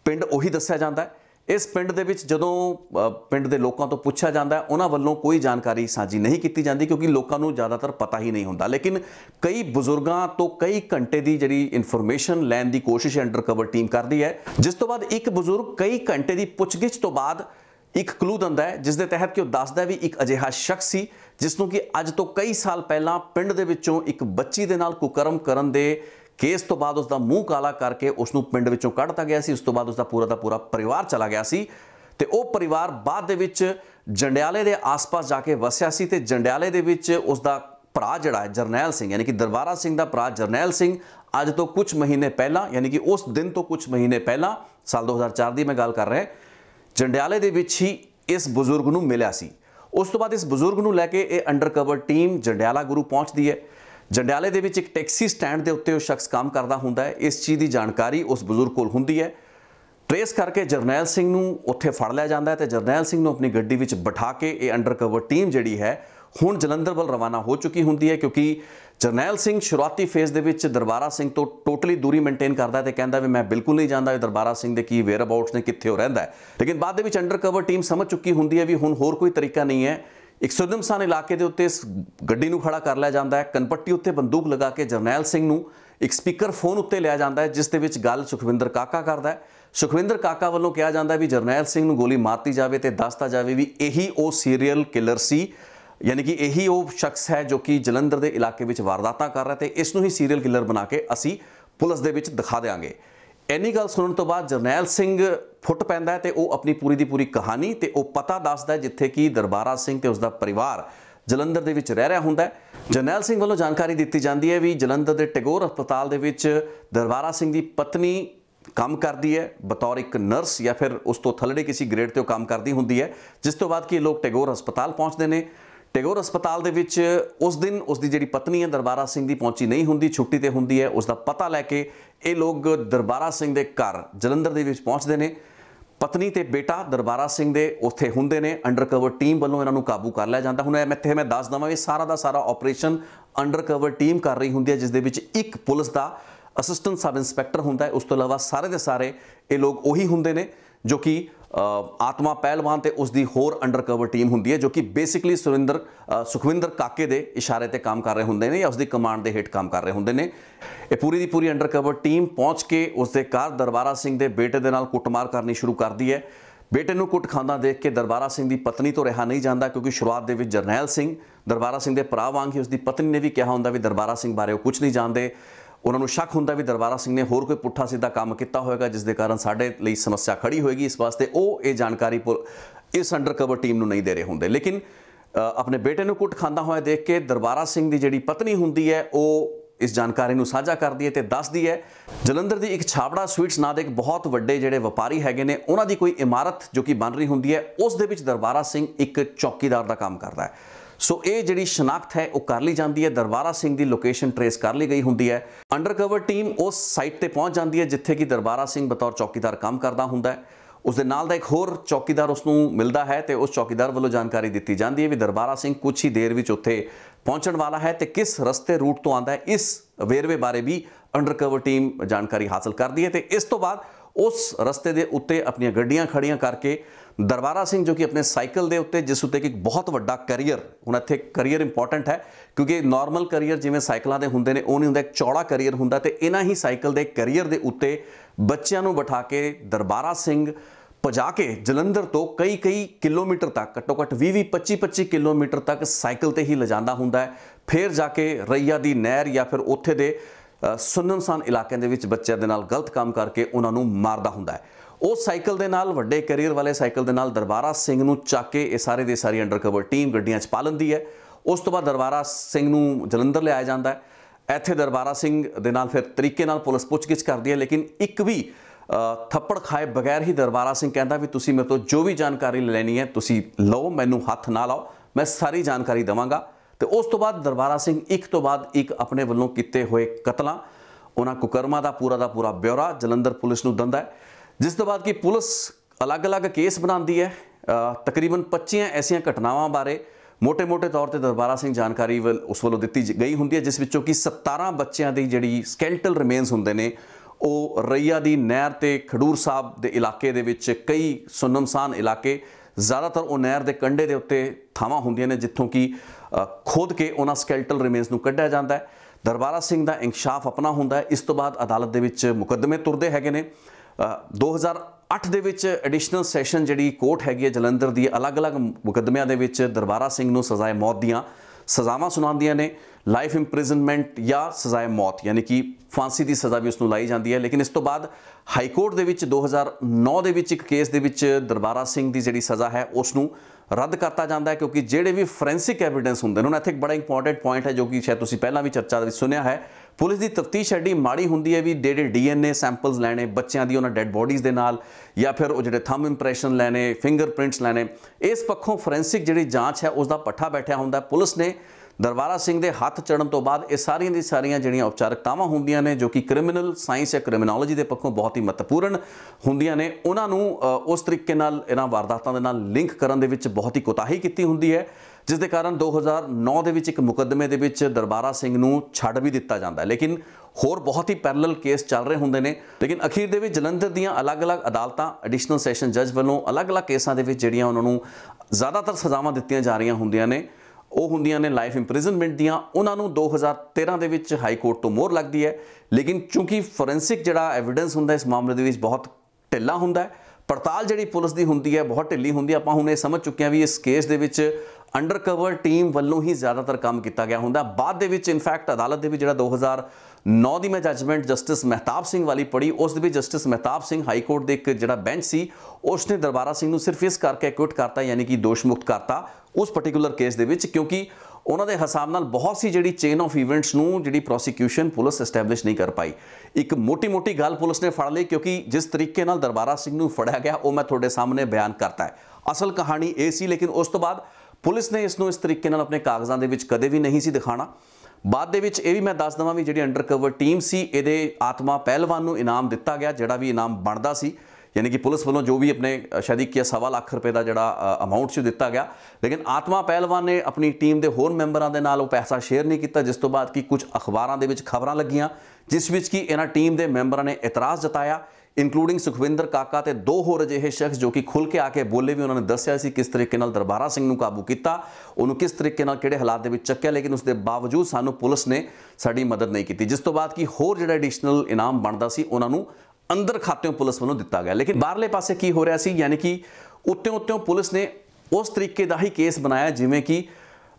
ਪਿੰਡ ਉਹੀ ਦੱਸਿਆ ਜਾਂਦਾ ਹੈ ਇਸ ਪਿੰਡ ਦੇ ਵਿੱਚ ਜਦੋਂ ਪਿੰਡ ਦੇ ਲੋਕਾਂ ਤੋਂ ਪੁੱਛਿਆ ਜਾਂਦਾ ਉਹਨਾਂ ਵੱਲੋਂ ਕੋਈ ਜਾਣਕਾਰੀ ਸਾਂਝੀ ਨਹੀਂ ਕੀਤੀ ਜਾਂਦੀ ਕਿਉਂਕਿ ਲੋਕਾਂ ਨੂੰ ਜ਼ਿਆਦਾਤਰ ਪਤਾ ਹੀ ਨਹੀਂ ਹੁੰਦਾ ਲੇਕਿਨ ਕਈ ਬਜ਼ੁਰਗਾਂ ਤੋਂ ਕਈ ਘੰਟੇ ਦੀ ਜਿਹੜੀ ਇਨਫੋਰਮੇਸ਼ਨ ਲੈਣ ਦੀ ਕੋਸ਼ਿਸ਼ ਅੰਡਰਕਵਰ ਟੀਮ ਕਰਦੀ ਹੈ ਜਿਸ ਤੋਂ ਬਾਅਦ ਇੱਕ ਬਜ਼ੁਰਗ ਕਈ ਘੰਟੇ ਦੀ ਪੁੱਛਗਿੱਛ ਤੋਂ ਬਾਅਦ ਇੱਕ ਕਲੂ ਦਿੰਦਾ ਹੈ ਜਿਸ ਦੇ ਤਹਿਤ ਕਿ ਉਹ ਦੱਸਦਾ ਵੀ ਇੱਕ ਅਜਿਹਾ ਸ਼ਖਸ ਸੀ ਜਿਸ ਨੂੰ ਕਿ ਅੱਜ ਤੋਂ ਕਈ ਸਾਲ ਪਹਿਲਾਂ ਪਿੰਡ ਦੇ ਵਿੱਚੋਂ ਇੱਕ ਬੱਚੀ ਦੇ ਨਾਲ ਕੁਕਰਮ ਕਰਨ ਦੇ ਕੇਸ ਤੋਂ ਬਾਅਦ ਉਸ ਦਾ ਮੂੰਹ ਕਾਲਾ ਕਰਕੇ ਉਸ ਨੂੰ ਪਿੰਡ ਵਿੱਚੋਂ ਕੱਢਤਾ ਗਿਆ ਸੀ ਉਸ ਤੋਂ ਬਾਅਦ ਉਸ ਦਾ ਪੂਰਾ ਦਾ ਪੂਰਾ ਪਰਿਵਾਰ ਚਲਾ ਗਿਆ ਸੀ ਤੇ ਉਹ ਪਰਿਵਾਰ ਬਾਅਦ ਦੇ ਵਿੱਚ ਜੰਡਿਆਲੇ ਦੇ ਆਸ-ਪਾਸ ਜਾ ਕੇ ਵਸਿਆ ਸੀ ਤੇ ਜੰਡਿਆਲੇ ਦੇ ਵਿੱਚ ਉਸ ਦਾ ਭਰਾ ਜਿਹੜਾ ਹੈ ਜਰਨੈਲ ਸਿੰਘ ਯਾਨੀ ਕਿ ਦਰਬਾਰਾ ਸਿੰਘ ਦਾ ਭਰਾ ਜਰਨੈਲ ਸਿੰਘ ਅੱਜ ਤੋਂ ਕੁਝ ਮਹੀਨੇ ਪਹਿਲਾਂ ਯਾਨੀ ਕਿ ਉਸ ਦਿਨ ਤੋਂ ਕੁਝ ਮਹੀਨੇ ਪਹਿਲਾਂ ਸਾਲ 2004 ਦੀ ਮੈਂ ਗੱਲ ਕਰ ਰਿਹਾ ਜੰਡਿਆਲੇ ਦੇ ਵਿੱਚ ਹੀ ਇਸ ਬਜ਼ੁਰਗ ਨੂੰ ਮਿਲਿਆ ਸੀ ਉਸ ਤੋਂ ਬਾਅਦ ਇਸ ਬਜ਼ੁਰਗ ਨੂੰ ਲੈ ਕੇ ਇਹ ਅੰਡਰਕਵਰ ਟੀਮ ਜੰਡਿਆਲਾ ਗੁਰੂ ਪਹੁੰਚਦੀ ਹੈ ਜੰਡਿਆਲੇ ਦੇ ਵਿੱਚ ਇੱਕ ਟੈਕਸੀ ਸਟੈਂਡ ਦੇ ਉੱਤੇ ਉਹ ਸ਼ਖਸ ਕੰਮ ਕਰਦਾ ਹੁੰਦਾ ਹੈ ਇਸ ਚੀਜ਼ ਦੀ ਜਾਣਕਾਰੀ ਉਸ ਬਜ਼ੁਰਗ ਕੋਲ ਹੁੰਦੀ ਹੈ ਟ੍ਰੇਸ ਕਰਕੇ ਜਰਨੈਲ ਸਿੰਘ ਨੂੰ ਉੱਥੇ ਫੜ ਲਿਆ ਜਾਂਦਾ ਹੈ ਤੇ ਜਰਨੈਲ ਸਿੰਘ ਨੂੰ ਆਪਣੀ ਗੱਡੀ ਵਿੱਚ ਬਿਠਾ ਕੇ ਇਹ ਅੰਡਰਕਵਰ ਟੀਮ ਜਿਹੜੀ ਹੈ ਹੁਣ ਜਲੰਧਰ ਵੱਲ ਰਵਾਨਾ ਹੋ ਚੁੱਕੀ ਹੁੰਦੀ ਹੈ ਕਿਉਂਕਿ ਜਰਨੈਲ ਸਿੰਘ ਸ਼ੁਰੂਆਤੀ ਫੇਜ਼ ਦੇ ਵਿੱਚ ਦਰਬਾਰਾ ਸਿੰਘ ਤੋਂ ਟੋਟਲੀ ਦੂਰੀ ਮੇਨਟੇਨ ਕਰਦਾ ਤੇ ਕਹਿੰਦਾ ਵੀ ਮੈਂ ਬਿਲਕੁਲ ਨਹੀਂ ਜਾਣਦਾ ਇਹ ਦਰਬਾਰਾ ਸਿੰਘ ਦੇ ਕੀ ਵੇਅਰ ਅਬਾਊਟਸ ਨੇ ਕਿੱਥੇ ਹੋ ਰਹਿੰਦਾ ਲੇਕਿਨ ਬਾਅਦ ਦੇ ਵਿੱਚ ਅੰਡਰਕਵਰ ਟੀਮ ਸਮਝ ਚੁੱਕੀ ਹੁੰਦੀ ਹੈ ਵੀ ਹੁਣ ਹੋਰ ਕੋਈ ਤਰੀਕਾ ਨਹੀਂ ਹੈ ਸੁਦਮਸਾਨ ਇਲਾਕੇ ਦੇ ਉੱਤੇ ਇਸ ਗੱਡੀ ਨੂੰ ਖੜਾ ਕਰ ਲਿਆ ਜਾਂਦਾ ਹੈ ਕਨਪੱਟੀ ਉੱਤੇ ਬੰਦੂਕ ਲਗਾ ਕੇ ਜਰਨੈਲ ਸਿੰਘ ਨੂੰ ਇੱਕ ਸਪੀਕਰ ਫੋਨ ਉੱਤੇ ਲਿਆ ਜਾਂਦਾ ਹੈ ਜਿਸ ਦੇ ਵਿੱਚ ਗੱਲ ਸੁਖਵਿੰਦਰ ਕਾਕਾ ਕਰਦਾ ਹੈ ਸੁਖਵਿੰਦਰ ਕਾਕਾ ਵੱਲੋਂ ਕਿਹਾ ਜਾਂਦਾ ਵੀ ਜਰਨੈਲ ਸਿੰਘ ਨੂੰ ਗੋਲੀ ਮਾਰਤੀ ਜਾਵੇ ਤੇ ਦੱਸਤਾ ਜਾਵੇ ਵੀ ਇਹੀ ਉਹ ਸੀਰੀਅਲ ਕਿਲਰ ਸੀ ਯਾਨੀ ਕਿ ਇਹੀ ਉਹ ਸ਼ਖਸ ਹੈ ਜੋ ਕਿ ਜਲੰਧਰ ਦੇ ਇਲਾਕੇ ਵਿੱਚ ਵਾਰਦਾਤਾਂ ਕਰ ਰਿਹਾ ਤੇ ਇਸ ਨੂੰ ਹੀ ਸੀਰੀਅਲ ਕਿਲਰ ਬਣਾ ਕੇ ਅਸੀਂ ਪੁਲਿਸ ਦੇ ਵਿੱਚ ਦਿਖਾ ਦੇਵਾਂਗੇ ਐਨੀ ਗੱਲ ਸੁਣਨ ਤੋਂ ਬਾਅਦ ਜਰਨੈਲ ਸਿੰਘ ਫੁੱਟ ਪੈਂਦਾ ਤੇ ਉਹ ਆਪਣੀ ਪੂਰੀ ਦੀ ਪੂਰੀ ਕਹਾਣੀ ਤੇ ਉਹ ਪਤਾ ਦੱਸਦਾ ਜਿੱਥੇ ਕਿ ਦਰਬਾਰਾ ਸਿੰਘ ਤੇ ਉਸ ਦਾ ਪਰਿਵਾਰ ਜਲੰਧਰ ਦੇ ਵਿੱਚ ਰਹਿ ਰਿਹਾ ਹੁੰਦਾ ਜਰਨੈਲ ਸਿੰਘ ਵੱਲੋਂ ਜਾਣਕਾਰੀ ਦਿੱਤੀ ਜਾਂਦੀ ਹੈ ਵੀ ਜਲੰਧਰ ਦੇ ਟੈਗੋਰ ਹਸਪਤਾਲ ਦੇ ਵਿੱਚ ਦਰਬਾਰਾ ਸਿੰਘ ਦੀ ਪਤਨੀ ਕੰਮ ਕਰਦੀ ਹੈ ਬਤੌਰ ਇੱਕ ਨਰਸ ਜਾਂ ਫਿਰ ਉਸ ਤੋਂ ਥੱਲੜੇ ਕਿਸੇ ਗ੍ਰੇਡ ਤੇ ਉਹ ਕੰਮ ਕਰਦੀ ਹੁੰਦੀ ਹੈ ਜਿਸ ਤੋਂ ਬਾਅਦ ਕਿ ਲੋਕ ਟੈਗੋਰ ਹਸਪਤਾਲ ਪਹੁੰਚਦੇ ਨੇ ਟੈਗੋਰ ਹਸਪਤਾਲ ਦੇ ਵਿੱਚ ਉਸ ਦਿਨ ਉਸ ਦੀ ਜਿਹੜੀ ਪਤਨੀ ਹੈ ਦਰਬਾਰਾ ਸਿੰਘ ਦੀ ਪਹੁੰਚੀ ਨਹੀਂ ਹੁੰਦੀ ਛੁੱਟੀ ਤੇ ਹੁੰਦੀ ਹੈ ਉਸ ਦਾ ਪਤਾ ਲੈ ਕੇ ਇਹ ਲੋਕ ਦਰਬਾਰਾ ਸਿੰਘ ਦੇ ਘਰ ਜਲੰਧਰ ਦੇ ਵਿੱਚ ਪਹੁੰਚਦੇ ਨੇ ਪਤਨੀ ਤੇ ਬੇਟਾ ਦਰਬਾਰਾ ਸਿੰਘ ਦੇ ਉੱਥੇ ਹੁੰਦੇ ਨੇ ਅੰਡਰਕਵਰ ਟੀਮ ਵੱਲੋਂ ਇਹਨਾਂ ਨੂੰ ਕਾਬੂ ਕਰ ਲਿਆ ਜਾਂਦਾ ਹੁਣ ਮੈਂ ਇੱਥੇ ਮੈਂ ਦੱਸ ਦਵਾਂ ਵੀ ਸਾਰਾ ਦਾ ਸਾਰਾ ਆਪਰੇਸ਼ਨ ਅੰਡਰਕਵਰ ਟੀਮ ਕਰ ਰਹੀ ਹੁੰਦੀ ਹੈ ਜਿਸ ਦੇ ਵਿੱਚ ਇੱਕ ਪੁਲਿਸ ਦਾ ਅਸਿਸਟੈਂਟ ਸਬ ਇੰਸਪੈਕਟਰ ਹੁੰਦਾ ਹੈ ਉਸ ਤੋਂ ਇਲਾਵਾ ਸਾਰੇ ਦੇ ਸਾਰੇ ਇਹ ਲੋਕ ਉਹੀ ਹੁੰਦੇ ਨੇ ਜੋ ਕਿ ਆਤਮਾ ਪਹਿਲਵਾਨ ਤੇ ਉਸ ਦੀ ਹੋਰ ਅੰਡਰਕਵਰ ਟੀਮ ਹੁੰਦੀ ਹੈ ਜੋ ਕਿ ਬੇਸਿਕਲੀ ਸੁਰਿੰਦਰ ਸੁਖਵਿੰਦਰ ਕਾਕੇ ਦੇ ਇਸ਼ਾਰੇ ਤੇ ਕੰਮ ਕਰ ਰਹੇ ਹੁੰਦੇ ਨੇ ਜਾਂ ਉਸ ਦੀ ਕਮਾਂਡ ਦੇ ਹੇਠ ਕੰਮ ਕਰ ਰਹੇ ਹੁੰਦੇ ਨੇ ਇਹ ਪੂਰੀ ਦੀ ਪੂਰੀ ਅੰਡਰਕਵਰ ਟੀਮ ਪਹੁੰਚ ਕੇ ਉਸ ਦੇ ਘਰ ਦਰਬਾਰਾ ਸਿੰਘ ਦੇ ਬੇਟੇ ਦੇ ਨਾਲ ਕੁੱਟਮਾਰ ਕਰਨੀ ਸ਼ੁਰੂ ਕਰਦੀ ਹੈ ਬੇਟੇ ਨੂੰ ਕੁੱਟ ਖਾਂਦਾ ਦੇਖ ਕੇ ਦਰਬਾਰਾ ਸਿੰਘ ਦੀ ਪਤਨੀ ਤੋਂ ਰਹਾ ਨਹੀਂ ਜਾਂਦਾ ਕਿਉਂਕਿ ਸ਼ੁਰੂਆਤ ਦੇ ਵਿੱਚ ਜਰਨੈਲ ਸਿੰਘ ਦਰਬਾਰਾ ਸਿੰਘ ਦੇ ਭਰਾ ਵਾਂਗ ਹੀ ਉਸ ਦੀ ਪਤਨੀ ਨੇ ਵੀ ਕਿਹਾ ਹੁੰਦਾ ਵੀ ਦਰਬਾਰਾ ਸਿੰਘ ਬਾਰੇ ਉਹ ਕੁਝ ਨਹੀਂ ਜਾਣਦੇ ਉਹਨਾਂ ਨੂੰ ਸ਼ੱਕ ਹੁੰਦਾ ਵੀ ਦਰਬਾਰਾ ਸਿੰਘ ਨੇ ਹੋਰ ਕੋਈ ਪੁੱਠਾ ਸਿੱਧਾ ਕੰਮ ਕੀਤਾ ਹੋਵੇਗਾ ਜਿਸ ਦੇ ਕਾਰਨ ਸਾਡੇ ਲਈ ਸਮੱਸਿਆ ਖੜੀ ਹੋਏਗੀ ਇਸ ਵਾਸਤੇ ਉਹ ਇਹ ਜਾਣਕਾਰੀ ਇਸ ਅੰਡਰਕਵਰ ਟੀਮ ਨੂੰ ਨਹੀਂ ਦੇ ਰਹੇ ਹੁੰਦੇ ਲੇਕਿਨ ਆਪਣੇ ਬੇਟੇ ਨੂੰ ਕੁੱਟ ਖਾਂਦਾ ਹੋਇਆ ਦੇਖ ਕੇ ਦਰਬਾਰਾ ਸਿੰਘ ਦੀ ਜਿਹੜੀ ਪਤਨੀ ਹੁੰਦੀ ਹੈ ਉਹ ਇਸ ਜਾਣਕਾਰੀ ਨੂੰ ਸਾਂਝਾ ਕਰਦੀ ਹੈ ਤੇ ਦੱਸਦੀ ਹੈ ਜਲੰਧਰ ਦੀ ਇੱਕ ਛਾਪੜਾ ਸਵੀਟਸ ਨਾਂ ਦੇ ਇੱਕ ਬਹੁਤ ਵੱਡੇ ਜਿਹੜੇ ਵਪਾਰੀ ਹੈਗੇ ਨੇ ਉਹਨਾਂ ਦੀ ਕੋਈ ਇਮਾਰਤ ਜੋ ਕਿ ਬਣ ਰਹੀ ਹੁੰਦੀ ਹੈ ਉਸ ਦੇ ਵਿੱਚ ਦਰਬਾਰਾ ਸਿੰਘ ਇੱਕ ਚੌਕੀਦਾਰ ਦਾ ਕੰਮ ਕਰਦਾ ਹੈ ਸੋ ਇਹ ਜਿਹੜੀ ਸ਼ਨਾਖਤ ਹੈ ਉਹ ਕਰ ਲਈ ਜਾਂਦੀ ਹੈ ਦਰਬਾਰਾ ਸਿੰਘ ਦੀ ਲੋਕੇਸ਼ਨ ਟ੍ਰੇਸ ਕਰ ਲਈ ਗਈ ਹੁੰਦੀ ਹੈ ਅੰਡਰਕਵਰ ਟੀਮ ਉਸ ਸਾਈਟ ਤੇ ਪਹੁੰਚ ਜਾਂਦੀ ਹੈ ਜਿੱਥੇ ਕਿ ਦਰਬਾਰਾ ਸਿੰਘ ਬਤੌਰ ਚੌਕੀਦਾਰ ਕੰਮ ਕਰਦਾ ਹੁੰਦਾ ਹੈ ਉਸ ਦੇ ਨਾਲ ਦਾ ਇੱਕ ਹੋਰ ਚੌਕੀਦਾਰ ਉਸ ਨੂੰ ਮਿਲਦਾ ਹੈ ਤੇ ਉਸ ਚੌਕੀਦਾਰ ਵੱਲੋਂ ਜਾਣਕਾਰੀ ਦਿੱਤੀ ਜਾਂਦੀ ਹੈ ਵੀ ਦਰਬਾਰਾ ਸਿੰਘ ਕੁਝ ਹੀ ਦੇਰ ਵਿੱਚ ਉੱਥੇ ਪਹੁੰਚਣ ਵਾਲਾ ਹੈ ਤੇ ਕਿਸ ਰਸਤੇ ਰੂਟ ਤੋਂ ਆਂਦਾ ਹੈ ਇਸ ਵੇਰਵੇ ਬਾਰੇ ਵੀ ਅੰਡਰਕਵਰ ਟੀਮ ਜਾਣਕਾਰੀ ਹਾਸਲ ਕਰਦੀ ਹੈ ਤੇ ਇਸ ਤੋਂ ਬਾਅਦ ਉਸ ਰਸਤੇ ਦੇ ਉੱਤੇ ਆਪਣੀਆਂ ਗੱਡੀਆਂ ਖੜੀਆਂ ਕਰਕੇ ਦਰਬਾਰਾ ਸਿੰਘ ਜੋ ਕਿ ਆਪਣੇ ਸਾਈਕਲ ਦੇ ਉੱਤੇ ਜਿਸ ਉੱਤੇ ਕਿ ਇੱਕ ਬਹੁਤ ਵੱਡਾ ਕੈਰੀਅਰ ਹੁਣ ਇੱਥੇ ਕੈਰੀਅਰ ਇੰਪੋਰਟੈਂਟ ਹੈ ਕਿਉਂਕਿ ਨਾਰਮਲ ਕੈਰੀਅਰ ਜਿਵੇਂ ਸਾਈਕਲਾਂ ਦੇ ਹੁੰਦੇ ਨੇ ਉਹ ਨਹੀਂ ਹੁੰਦਾ ਇੱਕ ਚੌੜਾ ਕੈਰੀਅਰ ਹੁੰਦਾ ਤੇ ਇਹਨਾਂ ਹੀ ਸਾਈਕਲ ਦੇ ਕੈਰੀਅਰ ਦੇ ਉੱਤੇ ਬੱਚਿਆਂ ਨੂੰ ਬਿਠਾ ਕੇ ਦਰਬਾਰਾ ਸਿੰਘ ਪਜਾ ਕੇ ਜਲੰਧਰ ਤੋਂ ਕਈ ਕਈ ਕਿਲੋਮੀਟਰ ਤੱਕ ਘੱਟੋ ਘੱਟ 20 25 25 ਕਿਲੋਮੀਟਰ ਤੱਕ ਸਾਈਕਲ ਤੇ ਹੀ ਲਿਜਾਂਦਾ ਹੁੰਦਾ ਹੈ ਫਿਰ ਜਾ ਕੇ ਰਈਆ ਦੀ ਨਹਿਰ ਜਾਂ ਫਿਰ ਉੱਥੇ ਦੇ ਸੁਨਨਸਾਨ ਇਲਾਕਿਆਂ ਦੇ ਵਿੱਚ ਬੱਚਿਆਂ ਦੇ ਨਾਲ ਗਲਤ ਕੰਮ ਕਰਕੇ ਉਹਨਾਂ ਨੂੰ ਮਾਰਦਾ ਹੁੰਦਾ ਹੈ ਉਸ ਸਾਈਕਲ ਦੇ ਨਾਲ ਵੱਡੇ ਕੈਰੀਅਰ ਵਾਲੇ ਸਾਈਕਲ ਦੇ ਨਾਲ ਦਰਬਾਰਾ ਸਿੰਘ ਨੂੰ ਚੱਕ ਕੇ ਇਹ ਸਾਰੇ ਦੇ ਸਾਰੇ ਅੰਡਰਕਵਰ ਟੀਮ ਗੱਡੀਆਂ 'ਚ ਪਾ ਲੈਂਦੀ ਹੈ ਉਸ ਤੋਂ ਬਾਅਦ ਦਰਬਾਰਾ ਸਿੰਘ ਨੂੰ ਜਲੰਧਰ ਲਿਆਇਆ ਜਾਂਦਾ ਹੈ ਇੱਥੇ ਦਰਬਾਰਾ ਸਿੰਘ ਦੇ ਨਾਲ ਫਿਰ ਤਰੀਕੇ ਨਾਲ ਪੁਲਿਸ ਪੁੱਛਗਿੱਛ ਕਰਦੀ ਹੈ ਲੇਕਿਨ ਇੱਕ ਵੀ ਥੱਪੜ ਖਾਏ ਬਗੈਰ ਹੀ ਦਰਬਾਰਾ ਸਿੰਘ ਕਹਿੰਦਾ ਵੀ ਤੁਸੀਂ ਮੇਰੇ ਤੋਂ ਜੋ ਵੀ ਜਾਣਕਾਰੀ ਲੈਣੀ ਹੈ ਤੁਸੀਂ ਲਓ ਮੈਨੂੰ ਹੱਥ ਨਾ ਲਾਓ ਮੈਂ ਸਾਰੀ ਜਾਣਕਾਰੀ ਦਵਾਂਗਾ ਤੇ ਉਸ ਤੋਂ ਬਾਅਦ ਦਰਬਾਰਾ ਸਿੰਘ ਇੱਕ ਤੋਂ ਬਾਅਦ ਇੱਕ ਆਪਣੇ ਵੱਲੋਂ ਕੀਤੇ ਹੋਏ ਕਤਲਾਂ ਉਹਨਾਂ ਕੁਕਰਮਾ ਦਾ ਪੂਰਾ ਦਾ ਪੂਰਾ ਬਿਉਰਾ ਜਲੰਧਰ ਪੁਲਿਸ ਨੂੰ ਦੰਦਾ ਹੈ ਜਿਸ ਤੋਂ ਬਾਅਦ ਕਿ ਪੁਲਿਸ ਅਲੱਗ-ਅਲੱਗ ਕੇਸ ਬਣਾਉਂਦੀ ਹੈ ਤਕਰੀਬਨ 25 ਐਸੀਆਂ ਘਟਨਾਵਾਂ ਬਾਰੇ ਮੋٹے-ਮੋٹے ਤੌਰ ਤੇ ਦਰਬਾਰਾ ਸਿੰਘ ਜਾਣਕਾਰੀ ਉਸ ਵੱਲੋਂ ਦਿੱਤੀ ਗਈ ਹੁੰਦੀ ਹੈ ਜਿਸ ਵਿੱਚੋਂ ਕਿ 17 ਬੱਚਿਆਂ ਦੀ ਜਿਹੜੀ ਸਕੈਲਟਲ ਰਿਮੇਨਸ ਹੁੰਦੇ ਨੇ ਉਹ ਰਈਆ ਦੀ ਨਹਿਰ ਤੇ ਖਡੂਰ ਸਾਹਿਬ ਦੇ ਇਲਾਕੇ ਦੇ ਵਿੱਚ ਕਈ ਸੁਨਮਸਾਨ ਇਲਾਕੇ ਜ਼ਿਆਦਾਤਰ ਉਹ ਨਹਿਰ ਦੇ ਕੰਢੇ ਦੇ ਉੱਤੇ ਥਾਵਾਂ ਹੁੰਦੀਆਂ ਨੇ ਜਿੱਥੋਂ ਕਿ ਖੋਦ ਕੇ ਉਹਨਾਂ ਸਕੈਲਟਲ ਰਿਮੇਨਸ ਨੂੰ ਕੱਢਿਆ ਜਾਂਦਾ ਹੈ ਦਰਬਾਰਾ ਸਿੰਘ ਦਾ ਇਨਕਸ਼ਾਫ ਆਪਣਾ ਹੁੰਦਾ ਹੈ ਇਸ ਤੋਂ ਬਾਅਦ ਅਦਾਲਤ ਦੇ ਵਿੱਚ ਮੁਕੱਦਮੇ ਤੁਰਦੇ ਹੈਗੇ ਨੇ 2008 ਦੇ ਵਿੱਚ ਐਡੀਸ਼ਨਲ ਸੈਸ਼ਨ ਜਿਹੜੀ ਕੋਰਟ ਹੈਗੀ ਹੈ ਜਲੰਧਰ ਦੀ ਅਲੱਗ-ਅਲੱਗ ਮੁਕੱਦਮਿਆਂ ਦੇ ਵਿੱਚ ਦਰਬਾਰਾ ਸਿੰਘ ਨੂੰ ਸਜ਼ਾਏ ਮੌਤ ਦੀਆਂ ਸਜ਼ਾਵਾਂ ਸੁਣਾਉਂਦੀਆਂ ਨੇ ਲਾਈਫ ਇੰਪ੍ਰਿਜ਼ਨਮੈਂਟ ਜਾਂ ਸਜ਼ਾਏ ਮੌਤ ਯਾਨੀ ਕਿ ਫਾਂਸੀ ਦੀ ਸਜ਼ਾ ਵੀ ਉਸ ਨੂੰ ਲਾਈ ਜਾਂਦੀ ਹੈ ਲੇਕਿਨ ਇਸ ਤੋਂ ਬਾਅਦ ਹਾਈ ਕੋਰਟ ਦੇ ਵਿੱਚ 2009 ਦੇ ਵਿੱਚ ਇੱਕ ਕੇਸ ਦੇ ਵਿੱਚ ਦਰਬਾਰਾ ਸਿੰਘ ਦੀ ਜਿਹੜੀ ਸਜ਼ਾ ਹੈ ਉਸ ਨੂੰ ਰੱਦ ਕਰਤਾ ਜਾਂਦਾ ਹੈ ਕਿਉਂਕਿ ਜਿਹੜੇ ਵੀ ਫੋਰੈਂਸਿਕ ਐਵੀਡੈਂਸ ਹੁੰਦੇ ਨੇ ਉਹਨਾਂ ਇੱਥੇ ਇੱਕ ਬੜਾ ਇੰਪੋਰਟੈਂਟ ਪੁਆਇੰਟ ਹੈ ਜੋ ਕਿ ਸ਼ਾਇਦ ਤੁਸੀਂ ਪਹਿਲਾਂ ਵੀ ਚਰਚਾ ਦੇ ਵਿੱਚ ਸੁਣਿਆ ਹੈ ਪੁਲਿਸ ਦੀ ਤਫਤੀਸ਼ ਐਡੀ ਮਾੜੀ ਹੁੰਦੀ ਹੈ ਵੀ ਜਿਹੜੇ ਡੀਐਨਏ ਸੈਂਪਲਸ ਲੈਣੇ ਬੱਚਿਆਂ ਦੀ ਉਹਨਾਂ ਡੈੱਡ ਬੋਡੀਜ਼ ਦੇ ਨਾਲ ਜਾਂ ਫਿਰ ਉਹ ਜਿਹੜੇ ਥੰਬ ਇੰਪ੍ਰੈਸ਼ਨ ਲੈਣੇ ਫਿੰਗਰਪ੍ਰਿੰਟਸ ਲੈਣੇ ਇਸ ਪੱਖੋਂ ਫੋਰੈਂਸਿਕ ਜਿਹੜੀ ਜਾਂਚ ਹੈ ਉਸ ਦਾ ਪੱਠਾ ਬੈਠਿਆ ਹੁੰਦਾ ਪੁਲਿਸ ਨੇ ਦਰਬਾਰਾ ਸਿੰਘ ਦੇ ਹੱਥ ਚੜਨ ਤੋਂ ਬਾਅਦ ਇਹ ਸਾਰੀਆਂ ਦੀ ਸਾਰੀਆਂ ਜਿਹੜੀਆਂ ਉਪਚਾਰਕਤਾਵਾਂ ਹੁੰਦੀਆਂ ਨੇ ਜੋ ਕਿ ਕ੍ਰਿਮੀਨਲ ਸਾਇੰਸ ਜਾਂ ਕ੍ਰਿਮੀਨੋਲੋਜੀ ਦੇ ਪੱਖੋਂ ਬਹੁਤ ਹੀ ਮਹੱਤਵਪੂਰਨ ਹੁੰਦੀਆਂ ਨੇ ਉਹਨਾਂ ਨੂੰ ਉਸ ਤਰੀਕੇ ਨਾਲ ਇਹਨਾਂ ਵਾਰਦਾਤਾਂ ਦੇ ਨਾਲ ਲਿੰਕ ਕਰਨ ਦੇ ਵਿੱਚ ਬਹੁਤ ਹੀ ਕੋਤਾਹੀ ਕੀਤੀ ਹੁੰਦੀ ਹੈ ਜਿਸ ਦੇ ਕਾਰਨ 2009 ਦੇ ਵਿੱਚ ਇੱਕ ਮੁਕੱਦਮੇ ਦੇ ਵਿੱਚ ਦਰਬਾਰਾ ਸਿੰਘ ਨੂੰ ਛੱਡ ਵੀ ਦਿੱਤਾ ਜਾਂਦਾ ਲੇਕਿਨ ਹੋਰ ਬਹੁਤ ਹੀ ਪੈਰਲਲ ਕੇਸ ਚੱਲ ਰਹੇ ਹੁੰਦੇ ਨੇ ਲੇਕਿਨ ਅਖੀਰ ਦੇ ਵਿੱਚ ਜਲੰਧਰ ਦੀਆਂ ਅਲੱਗ-ਅਲੱਗ ਅਦਾਲਤਾਂ ਐਡੀਸ਼ਨਲ ਸੈਸ਼ਨ ਜੱਜ ਵੱਲੋਂ ਅਲੱਗ-ਅਲੱਗ ਕੇਸਾਂ ਦੇ ਵਿੱਚ ਜਿਹੜੀਆਂ ਉਹਨਾਂ ਨੂੰ ਜ਼ਿਆਦਾਤਰ ਸਜ਼ਾਵਾਂ ਦਿੱਤੀਆਂ ਜਾ ਰਹੀਆਂ ਹੁੰਦੀਆਂ ਨੇ ਉਹ ਹੁੰਦੀਆਂ ਨੇ ਲਾਈਫ ਇੰਪ੍ਰਿਜ਼ਨਮੈਂਟ ਦੀਆਂ ਉਹਨਾਂ ਨੂੰ 2013 ਦੇ ਵਿੱਚ ਹਾਈ ਕੋਰਟ ਤੋਂ ਮੋਹਰ ਲੱਗਦੀ ਹੈ ਲੇਕਿਨ ਕਿਉਂਕਿ ਫੋਰੈਂਸਿਕ ਜਿਹੜਾ ਐਵੀਡੈਂਸ ਹੁੰਦਾ ਇਸ ਮਾਮਲੇ ਦੇ ਵਿੱਚ ਬਹੁਤ ਢਿੱਲਾ ਹੁੰਦਾ ਹੈ ਪੜਤਾਲ ਜਿਹੜੀ ਪੁਲਿਸ ਦੀ ਹੁੰਦੀ ਹੈ ਬਹੁਤ ਢਿੱਲੀ ਹੁੰਦੀ ਆਪਾਂ ਹੁਣ ਇਹ ਸਮਝ ਚੁੱਕੇ ਹਾਂ ਵੀ ਇਸ ਕੇਸ ਦੇ ਵਿੱਚ ਅੰਡਰਕਵਰ ਟੀਮ ਵੱਲੋਂ ਹੀ ਜ਼ਿਆਦਾਤਰ ਕੰਮ ਕੀਤਾ ਗਿਆ ਹੁੰਦਾ ਬਾਅਦ ਦੇ ਵਿੱਚ ਇਨਫੈਕਟ ਅਦਾਲਤ ਦੇ ਵੀ ਜਿਹੜਾ 2009 ਦੀ ਮੈਂ ਜੱਜਮੈਂਟ ਜਸਟਿਸ ਮਹਿਤਾਬ ਸਿੰਘ ਵਾਲੀ ਪੜੀ ਉਸ ਦੇ ਵਿੱਚ justice Mehtab Singh high court ਦੇ ਇੱਕ ਜਿਹੜਾ ਬੈਂਚ ਸੀ ਉਸ ਨੇ ਦਰਬਾਰਾ ਸਿੰਘ ਨੂੰ ਸਿਰਫ ਇਸ ਕਰਕੇ ਐਕਵਿਟ ਕਰਤਾ ਯਾਨੀ ਕਿ ਦੋਸ਼ ਮੁਕਤ ਕਰਤਾ ਉਸ ਪਾਰਟਿਕੂਲਰ ਕੇਸ ਦੇ ਵਿੱਚ ਕਿਉਂਕਿ ਉਹਨਾਂ ਦੇ ਹਿਸਾਬ ਨਾਲ ਬਹੁਤ ਸੀ ਜਿਹੜੀ ਚੇਨ ਆਫ ਇਵੈਂਟਸ ਨੂੰ ਜਿਹੜੀ ਪ੍ਰੋਸੀਕਿਊਸ਼ਨ ਪੁਲਿਸ ਐਸਟੈਬਲਿਸ਼ ਨਹੀਂ ਕਰ ਪਾਈ ਇੱਕ ਮੋਟੀ-ਮੋਟੀ ਗੱਲ ਪੁਲਿਸ ਨੇ ਫੜ ਲਈ ਕਿਉਂਕਿ ਜਿਸ ਤਰੀਕੇ ਨਾਲ ਦਰਬਾਰਾ ਸਿੰਘ ਨੂੰ ਫੜਿਆ ਗਿਆ ਉਹ ਮੈਂ ਤੁਹਾਡੇ ਸਾਹਮਣੇ ਬਿਆਨ ਕਰਤਾ ਹੈ ਅਸਲ ਕਹਾਣੀ ਏ ਸੀ ਲੇਕਿਨ ਉਸ ਤੋਂ ਬਾਅਦ ਪੁਲਿਸ ਨੇ ਇਸ ਨੂੰ ਇਸ ਤਰੀਕੇ ਨਾਲ ਆਪਣੇ ਕਾਗਜ਼ਾਂ ਦੇ ਵਿੱਚ ਕਦੇ ਵੀ ਨਹੀਂ ਸੀ ਦਿਖਾਣਾ ਬਾਅਦ ਦੇ ਵਿੱਚ ਇਹ ਵੀ ਮੈਂ ਦੱਸ ਦਵਾਂ ਵੀ ਜਿਹੜੀ ਅੰਡਰਕਵਰ ਟੀਮ ਸੀ ਇਹਦੇ ਆਤਮਾ ਪਹਿਲਵਾਨ ਨੂੰ ਇਨਾਮ ਦਿੱਤਾ ਗਿਆ ਜਿਹੜਾ ਵੀ ਇਨਾਮ ਬਣਦਾ ਸੀ ਯਾਨੀ ਕਿ ਪੁਲਿਸ ਵੱਲੋਂ ਜੋ ਵੀ ਆਪਣੇ ਸ਼ਾਇਦ 1.5 ਲੱਖ ਰੁਪਏ ਦਾ ਜਿਹੜਾ ਅਮਾਉਂਟ ਸੀ ਦਿੱਤਾ ਗਿਆ ਲੇਕਿਨ ਆਤਮਾ ਪਹਿਲਵਾਨ ਨੇ ਆਪਣੀ ਟੀਮ ਦੇ ਹੋਰ ਮੈਂਬਰਾਂ ਦੇ ਨਾਲ ਉਹ ਪੈਸਾ ਸ਼ੇਅਰ ਨਹੀਂ ਕੀਤਾ ਜਿਸ ਤੋਂ ਬਾਅਦ ਕਿ ਕੁਝ ਅਖਬਾਰਾਂ ਦੇ ਵਿੱਚ ਖਬਰਾਂ ਲੱਗੀਆਂ ਜਿਸ ਵਿੱਚ ਕਿ ਇਹਨਾਂ ਟੀਮ ਦੇ ਮੈਂਬਰਾਂ ਨੇ ਇਤਰਾਜ਼ ਜਤਾਇਆ ਇਨਕਲੂਡਿੰਗ ਸੁਖਵਿੰਦਰ ਕਾਕਾ ਤੇ ਦੋ ਹੋਰ ਅਜਿਹੇ ਸ਼ਖਸ ਜੋ ਕਿ ਖੁੱਲ ਕੇ ਆ ਕੇ ਬੋਲੇ ਵੀ ਉਹਨਾਂ ਨੇ ਦੱਸਿਆ ਸੀ ਕਿਸ ਤਰੀਕੇ ਨਾਲ ਦਰਬਾਰਾ ਸਿੰਘ ਨੂੰ ਕਾਬੂ ਕੀਤਾ ਉਹਨੂੰ ਕਿਸ ਤਰੀਕੇ ਨਾਲ ਕਿਹੜੇ ਹਾਲਾਤ ਦੇ ਵਿੱਚ ਚੱਕਿਆ ਲੇਕਿਨ ਉਸ ਦੇ ਬਾਵਜੂਦ ਸਾਨੂੰ ਪੁਲਿਸ ਨੇ ਸਾਡੀ ਮਦਦ ਨਹੀਂ ਕੀਤੀ ਜਿਸ ਤੋਂ ਬਾਅਦ ਕਿ ਹੋਰ ਜਿਹੜਾ ਐਡੀਸ਼ਨਲ ਇਨਾਮ ਬਣਦਾ ਸੀ ਉਹਨਾਂ ਨੂੰ ਅੰਦਰ ਖਾਤਿਓਂ ਪੁਲਿਸ ਵੱਲੋਂ ਦਿੱਤਾ ਗਿਆ ਲੇਕਿਨ ਬਾਹਰਲੇ ਪਾਸੇ ਕੀ ਹੋ ਰਿਹਾ ਸੀ ਯਾਨੀ ਕਿ ਉੱਤੇ ਉੱਤੇ ਪੁਲਿਸ ਨੇ ਉਸ ਤਰੀਕੇ ਦਾ ਹੀ ਕੇਸ ਬਣਾਇਆ ਜਿਵੇਂ ਕਿ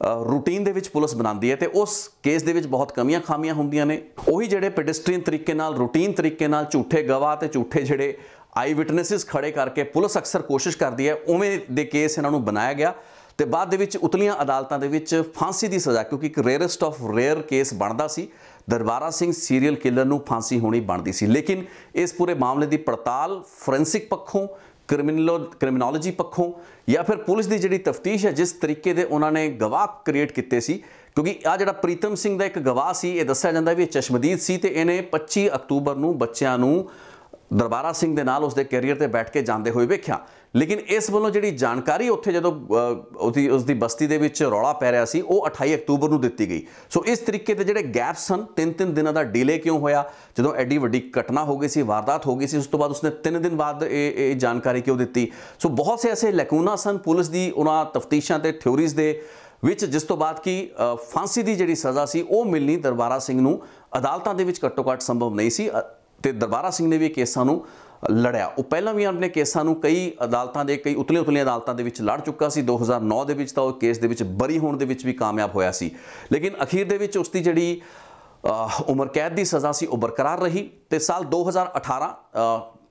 ਰੂਟੀਨ ਦੇ ਵਿੱਚ ਪੁਲਿਸ ਬਣਾਉਂਦੀ ਹੈ ਤੇ ਉਸ ਕੇਸ ਦੇ ਵਿੱਚ ਬਹੁਤ ਕਮੀਆਂ ਖਾਮੀਆਂ ਹੁੰਦੀਆਂ ਨੇ ਉਹੀ ਜਿਹੜੇ ਪੈਡੈਸਟਰੀਅਨ ਤਰੀਕੇ ਨਾਲ ਰੂਟੀਨ ਤਰੀਕੇ ਨਾਲ ਝੂਠੇ ਗਵਾਹ ਤੇ ਝੂਠੇ ਜਿਹੜੇ ਆਈ ਵਿਟਨੈਸਸ ਖੜੇ ਕਰਕੇ ਪੁਲਿਸ ਅਕਸਰ ਕੋਸ਼ਿਸ਼ ਕਰਦੀ ਹੈ ਉਵੇਂ ਦੇ ਕੇਸ ਇਹਨਾਂ ਨੂੰ ਬਣਾਇਆ ਗਿਆ ਤੇ ਬਾਅਦ ਦੇ ਵਿੱਚ ਉਤਲੀਆਂ ਅਦਾਲਤਾਂ ਦੇ ਵਿੱਚ ਫਾਂਸੀ ਦੀ ਸਜ਼ਾ ਕਿਉਂਕਿ ਇੱਕ ਰੇਅਰੈਸਟ ਆਫ ਰੇਅਰ ਕੇਸ ਬਣਦਾ ਸੀ ਦਰਬਾਰਾ ਸਿੰਘ ਸੀਰੀਅਲ ਕਿਲਰ ਨੂੰ ਫਾਂਸੀ ਹੋਣੀ ਬਣਦੀ ਸੀ ਲੇਕਿਨ ਇਸ ਪੂਰੇ ਮਾਮਲੇ ਦੀ ਪੜਤਾਲ ਫੋਰੈਂਸਿਕ ਪੱਖੋਂ ਕ੍ਰਿਮੀਨਲੋ ਕ੍ਰਿਮੀਨੋਲੋਜੀ ਪੱਖੋਂ ਜਾਂ ਫਿਰ ਪੁਲਿਸ ਦੀ ਜਿਹੜੀ ਤਫਤੀਸ਼ ਹੈ ਜਿਸ ਤਰੀਕੇ ਦੇ ਉਹਨਾਂ ਨੇ ਗਵਾਹ ਕ੍ਰੀਏਟ ਕੀਤੇ ਸੀ ਕਿਉਂਕਿ ਆ ਜਿਹੜਾ ਪ੍ਰੀਤਮ ਸਿੰਘ ਦਾ ਇੱਕ ਗਵਾਹ ਸੀ ਇਹ ਦੱਸਿਆ ਜਾਂਦਾ ਵੀ ਇਹ ਚਸ਼ਮਦੀਦ ਸੀ ਤੇ ਇਹਨੇ 25 ਅਕਤੂਬਰ ਨੂੰ ਬੱਚਿਆਂ ਨੂੰ ਦਰਬਾਰਾ ਸਿੰਘ ਦੇ ਨਾਲ ਉਸਦੇ ਕੈਰੀਅਰ ਤੇ ਬੈਠ ਕੇ ਜਾਂਦੇ ਹੋਏ ਵੇਖਿਆ ਲੇਕਿਨ ਇਸ ਵੱਲੋਂ ਜਿਹੜੀ ਜਾਣਕਾਰੀ ਉੱਥੇ ਜਦੋਂ ਉਹਦੀ ਦੀ ਬਸਤੀ ਦੇ ਵਿੱਚ ਰੌਲਾ ਪੈ ਰਿਹਾ ਸੀ ਉਹ 28 ਅਕਤੂਬਰ ਨੂੰ ਦਿੱਤੀ ਗਈ ਸੋ ਇਸ ਤਰੀਕੇ ਤੇ ਜਿਹੜੇ ਗੈਪਸ ਹਨ ਤਿੰਨ ਤਿੰਨ ਦਿਨਾਂ ਦਾ ਡਿਲੇ ਕਿਉਂ ਹੋਇਆ ਜਦੋਂ ਐਡੀ ਵੱਡੀ ਘਟਨਾ ਹੋ ਗਈ ਸੀ ਵਾਰਦਾਤ ਹੋ ਗਈ ਸੀ ਉਸ ਤੋਂ ਬਾਅਦ ਉਸਨੇ ਤਿੰਨ ਦਿਨ ਬਾਅਦ ਇਹ ਇਹ ਜਾਣਕਾਰੀ ਕਿਉਂ ਦਿੱਤੀ ਸੋ ਬਹੁਤ ਸੇ ਐਸੇ ਲਕੂਨਾ ਸਨ ਪੁਲਿਸ ਦੀ ਉਹਨਾਂ ਤਫਤੀਸ਼ਾਂ ਤੇ ਥਿਉਰੀਜ਼ ਦੇ ਵਿੱਚ ਜਿਸ ਤੋਂ ਬਾਅਦ ਕੀ ਫਾਂਸੀ ਦੀ ਜਿਹੜੀ ਸਜ਼ਾ ਸੀ ਉਹ ਮਿਲਣੀ ਦਰਬਾਰਾ ਸਿੰਘ ਨੂੰ ਅਦਾਲਤਾਂ ਦੇ ਵਿੱਚ ਘੱਟੋ ਘੱਟ ਸੰਭਵ ਨਹੀਂ ਸੀ ਤੇ ਦਰਬਾਰਾ ਸਿੰਘ ਨੇ ਵੀ ਕੇਸਾਂ ਨੂੰ ਲੜਿਆ ਉਹ ਪਹਿਲਾਂ ਵੀ ਆਪਣੇ ਕੇਸਾਂ ਨੂੰ ਕਈ ਅਦਾਲਤਾਂ ਦੇ ਕਈ ਉਤਲੇ ਉਤਲੇ ਅਦਾਲਤਾਂ ਦੇ ਵਿੱਚ ਲੜ ਚੁੱਕਾ ਸੀ 2009 ਦੇ ਵਿੱਚ ਤਾਂ ਉਹ ਕੇਸ ਦੇ ਵਿੱਚ ਬਰੀ ਹੋਣ ਦੇ ਵਿੱਚ ਵੀ ਕਾਮਯਾਬ ਹੋਇਆ ਸੀ ਲੇਕਿਨ ਅਖੀਰ ਦੇ ਵਿੱਚ ਉਸ ਦੀ ਜਿਹੜੀ ਉਮਰ ਕੈਦ ਦੀ ਸਜ਼ਾ ਸੀ ਉਹ ਬਰਕਰਾਰ ਰਹੀ ਤੇ ਸਾਲ 2018